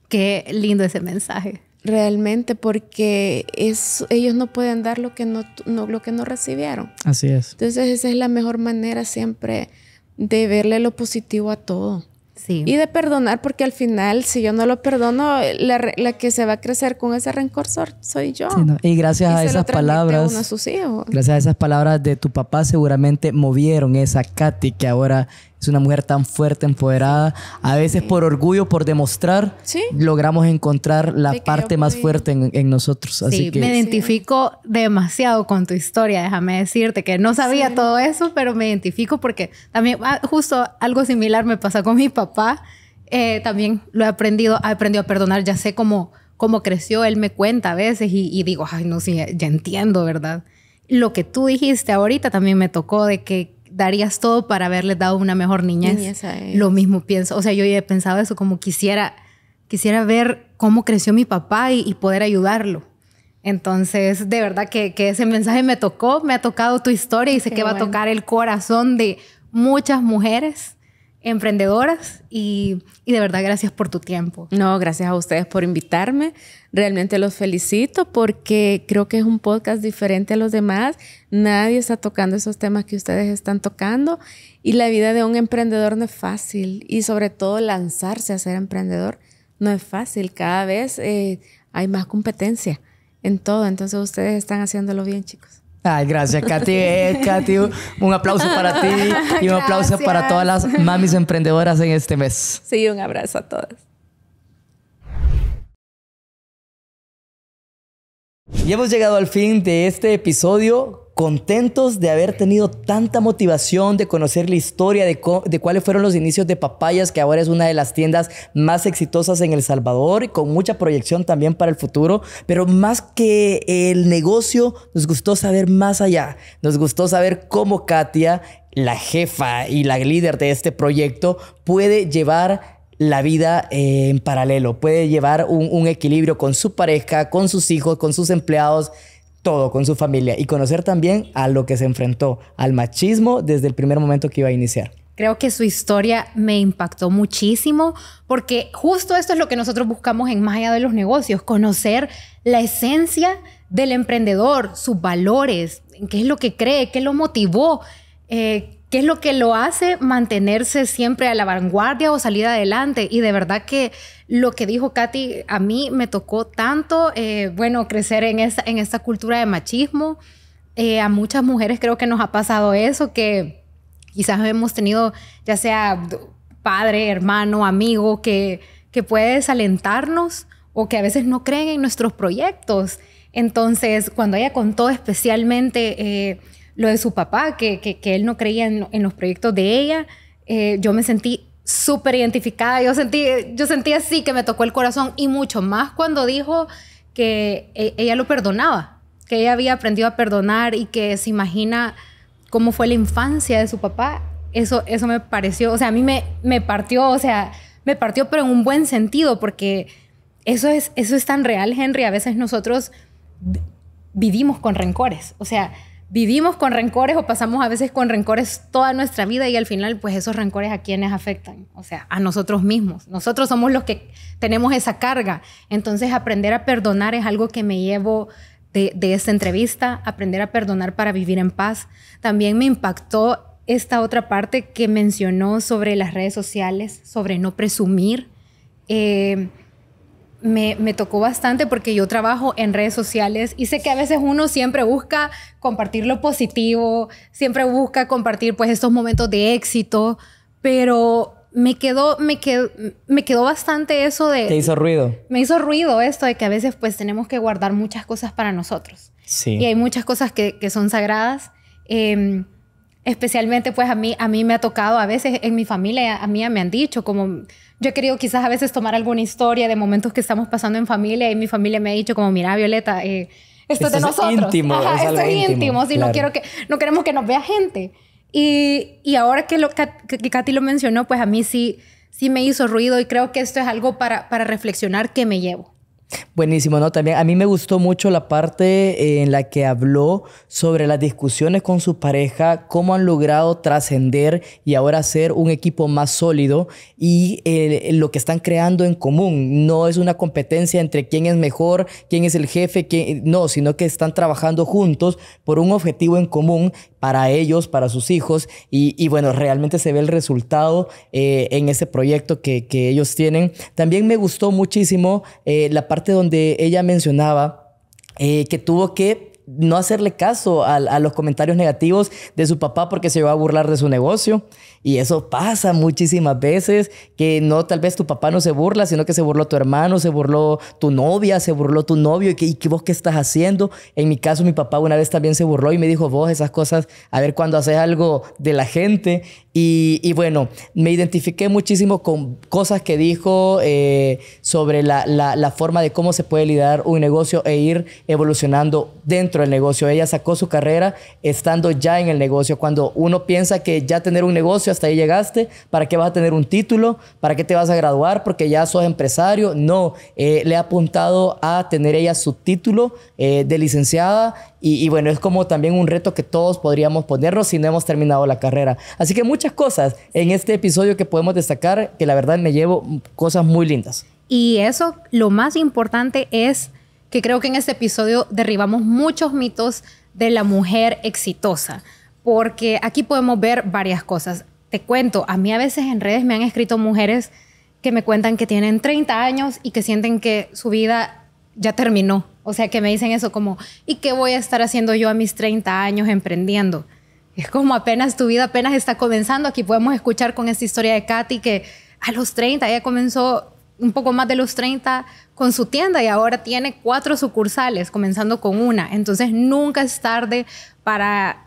Qué lindo ese mensaje realmente porque ellos no pueden dar lo que no, lo que no recibieron. Así es. Entonces esa es la mejor manera siempre de verle lo positivo a todo. Sí. Y de perdonar, porque al final, si yo no lo perdono, la, que se va a crecer con ese rencor soy yo. Y gracias a esas palabras. Gracias a esas palabras de tu papá, seguramente movieron esa Katy que ahora una mujer tan fuerte, empoderada. A veces por orgullo, por demostrar, logramos encontrar la parte más fuerte en, nosotros. Así que, me identifico demasiado con tu historia, déjame decirte que no sabía todo eso, pero me identifico porque también ah, justo algo similar me pasa con mi papá. Eh, también lo he aprendido, he aprendido a perdonar, ya sé cómo, cómo creció, él me cuenta a veces y, y digo, ay, no, sí, ya entiendo, ¿verdad? Lo que tú dijiste ahorita también me tocó de que darías todo para haberle dado una mejor niñez. Lo mismo pienso. O sea, yo ya he pensado eso, como quisiera, quisiera ver cómo creció mi papá y, poder ayudarlo. Entonces, de verdad que, ese mensaje me tocó, me ha tocado tu historia y sé que va a tocar el corazón de muchas mujeres emprendedoras y, y, de verdad gracias por tu tiempo. No, gracias a ustedes por invitarme. Realmente los felicito porque creo que es un podcast diferente a los demás. Nadie está tocando esos temas que ustedes están tocando y la vida de un emprendedor no es fácil y sobre todo lanzarse a ser emprendedor no es fácil. Cada vez eh, hay más competencia en todo, entonces ustedes están haciéndolo bien chicos. Ay, gracias, Katy. Eh, Katy, un aplauso para ti y un aplauso para todas las mamis emprendedoras en este mes. Sí, un abrazo a todas. Y hemos llegado al fin de este episodio contentos de haber tenido tanta motivación, de conocer la historia, de, cuáles fueron los inicios de Papayas, que ahora es una de las tiendas más exitosas en El Salvador y con mucha proyección también para el futuro. Pero más que el negocio, nos gustó saber más allá. Nos gustó saber cómo Katia, la jefa y la líder de este proyecto, puede llevar la vida en paralelo, puede llevar un equilibrio con su pareja, con sus hijos, con sus empleados todo con su familia y conocer también a lo que se enfrentó al machismo desde el primer momento que iba a iniciar. Creo que su historia me impactó muchísimo porque justo esto es lo que nosotros buscamos en Más allá de los negocios, conocer la esencia del emprendedor, sus valores, qué es lo que cree, qué lo motivó, eh, ¿Qué es lo que lo hace mantenerse siempre a la vanguardia o salir adelante? Y de verdad que lo que dijo Katy a mí me tocó tanto, eh, bueno, crecer en esta, en esta cultura de machismo. Eh, a muchas mujeres creo que nos ha pasado eso, que quizás hemos tenido ya sea padre, hermano, amigo, que, que puede desalentarnos o que a veces no creen en nuestros proyectos. Entonces, cuando ella contó especialmente... Eh, lo de su papá, que, él no creía en, los proyectos de ella, eh, yo me sentí súper identificada, yo sentí, yo sentí así que me tocó el corazón y mucho más cuando dijo que eh, ella lo perdonaba, que ella había aprendido a perdonar y que se imagina cómo fue la infancia de su papá. Eso, eso me pareció, o sea, a mí me, me partió, o sea, me partió pero en un buen sentido porque eso es, eso es tan real, Henry, a veces nosotros vivimos con rencores, o sea, vivimos con rencores o pasamos a veces con rencores toda nuestra vida y al final pues esos rencores a quienes afectan, o sea, a nosotros mismos. Nosotros somos los que tenemos esa carga. Entonces aprender a perdonar es algo que me llevo de, de esta entrevista, aprender a perdonar para vivir en paz. También me impactó esta otra parte que mencionó sobre las redes sociales, sobre no presumir. Eh, me, tocó bastante porque yo trabajo en redes sociales y sé que a veces uno siempre busca compartir lo positivo, siempre busca compartir pues estos momentos de éxito, pero me quedó, me quedó, bastante eso de... Te hizo ruido. Me hizo ruido esto de que a veces pues tenemos que guardar muchas cosas para nosotros. Sí. Y hay muchas cosas que, son sagradas. Em, especialmente pues a mí, a mí me ha tocado a veces en mi familia, a mí me han dicho como yo he querido quizás a veces tomar alguna historia de momentos que estamos pasando en familia y mi familia me ha dicho como, mira, Violeta, eh, esto, es de nosotros. Íntimo, esto es íntimo, no, quiero que, no queremos que nos vea gente. Y, ahora que, lo, Katy lo mencionó, pues a mí sí, sí me hizo ruido y creo que esto es algo para, para reflexionar que me llevo. Buenísimo, ¿no? También a mí me gustó mucho la parte eh, en la que habló sobre las discusiones con su pareja, cómo han logrado trascender y ahora ser un equipo más sólido y eh, lo que están creando en común. No es una competencia entre quién es mejor, quién es el jefe, que no, sino que están trabajando juntos por un objetivo en común para ellos, para sus hijos. Y, bueno, realmente se ve el resultado eh, en ese proyecto que, ellos tienen. También me gustó muchísimo eh, la parte donde ella mencionaba eh, que tuvo que no hacerle caso a, a, los comentarios negativos de su papá porque se iba a burlar de su negocio. Y eso pasa muchísimas veces, que no, tal vez tu papá no se burla, sino que se burló tu hermano, se burló tu novia, se burló tu novio, y que vos qué estás haciendo. En mi caso, mi papá una vez también se burló y me dijo, vos esas cosas, a ver cuando haces algo de la gente. Y, bueno, me identifiqué muchísimo con cosas que dijo eh, sobre la, la forma de cómo se puede liderar un negocio e ir evolucionando dentro del negocio. Ella sacó su carrera estando ya en el negocio. Cuando uno piensa que ya tener un negocio hasta ahí llegaste, para qué vas a tener un título, para qué te vas a graduar, porque ya sos empresario. No, eh, le ha apuntado a tener ella su título eh, de licenciada y, y, bueno, es como también un reto que todos podríamos ponernos si no hemos terminado la carrera. Así que muchas cosas en este episodio que podemos destacar, que la verdad me llevo cosas muy lindas. Y eso, lo más importante es que creo que en este episodio derribamos muchos mitos de la mujer exitosa, porque aquí podemos ver varias cosas te cuento, a mí a veces en redes me han escrito mujeres que me cuentan que tienen 30 años y que sienten que su vida ya terminó. O sea, que me dicen eso como, ¿y qué voy a estar haciendo yo a mis 30 años emprendiendo? Es como apenas tu vida apenas está comenzando. Aquí podemos escuchar con esta historia de Katy que a los 30 ella comenzó un poco más de los 30 con su tienda y ahora tiene cuatro sucursales, comenzando con una. Entonces nunca es tarde para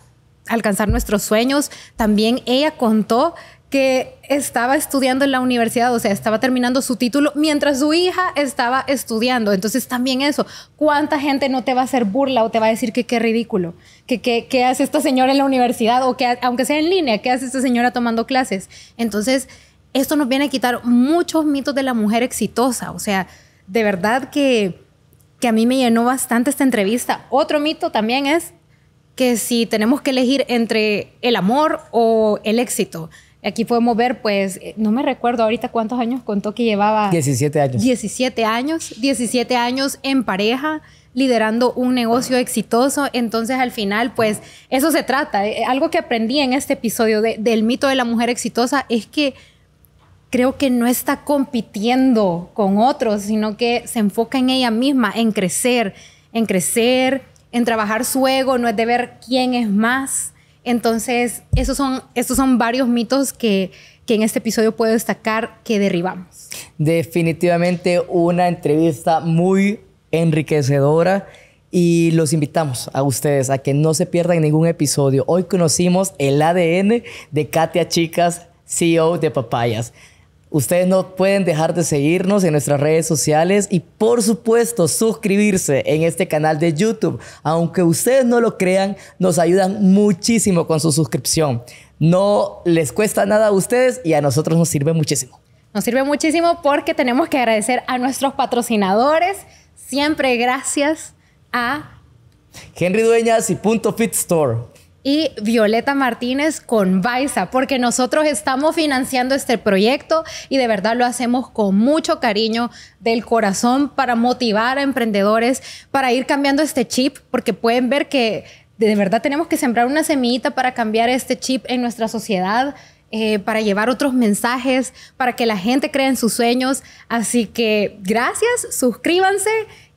alcanzar nuestros sueños. También ella contó que estaba estudiando en la universidad, o sea, estaba terminando su título mientras su hija estaba estudiando. Entonces también eso, ¿cuánta gente no te va a hacer burla o te va a decir que qué ridículo? Que qué hace esta señora en la universidad o que aunque sea en línea, qué hace esta señora tomando clases? Entonces, esto nos viene a quitar muchos mitos de la mujer exitosa, o sea, de verdad que que a mí me llenó bastante esta entrevista. Otro mito también es que si tenemos que elegir entre el amor o el éxito. Aquí podemos ver, pues, eh, no me recuerdo ahorita cuántos años contó que llevaba. 17 años. 17 años, 17 años en pareja, liderando un negocio exitoso. Entonces, al final, pues, eso se trata. Eh, algo que aprendí en este episodio del mito de la mujer exitosa es que creo que no está compitiendo con otros, sino que se enfoca en ella misma, en crecer, en crecer, en trabajar su ego, no es de ver quién es más. Entonces, esos son, estos son varios mitos que, que en este episodio puedo destacar que derribamos. Definitivamente una entrevista muy enriquecedora y los invitamos a ustedes a que no se pierdan ningún episodio. Hoy conocimos el ADN de Katia Chicas, CEO de Papayas. Ustedes no pueden dejar de seguirnos en nuestras redes sociales y por supuesto suscribirse en este canal de YouTube. Aunque ustedes no lo crean, nos ayudan muchísimo con su suscripción. No les cuesta nada a ustedes y a nosotros nos sirve muchísimo. Nos sirve muchísimo porque tenemos que agradecer a nuestros patrocinadores. Siempre gracias a Henry Dueñas y Punto Fit Store y Violeta Martínez con Vaisa, porque nosotros estamos financiando este proyecto y de verdad lo hacemos con mucho cariño del corazón para motivar a emprendedores, para ir cambiando este chip, porque pueden ver que de verdad tenemos que sembrar una semillita para cambiar este chip en nuestra sociedad. Eh, para llevar otros mensajes, para que la gente crea en sus sueños. Así que gracias, suscríbanse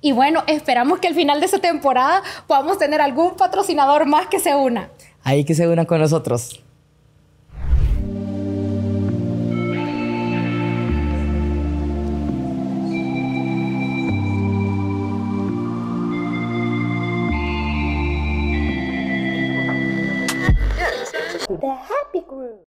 y bueno, esperamos que al final de esta temporada podamos tener algún patrocinador más que se una. Ahí que se una con nosotros. The Happy Group.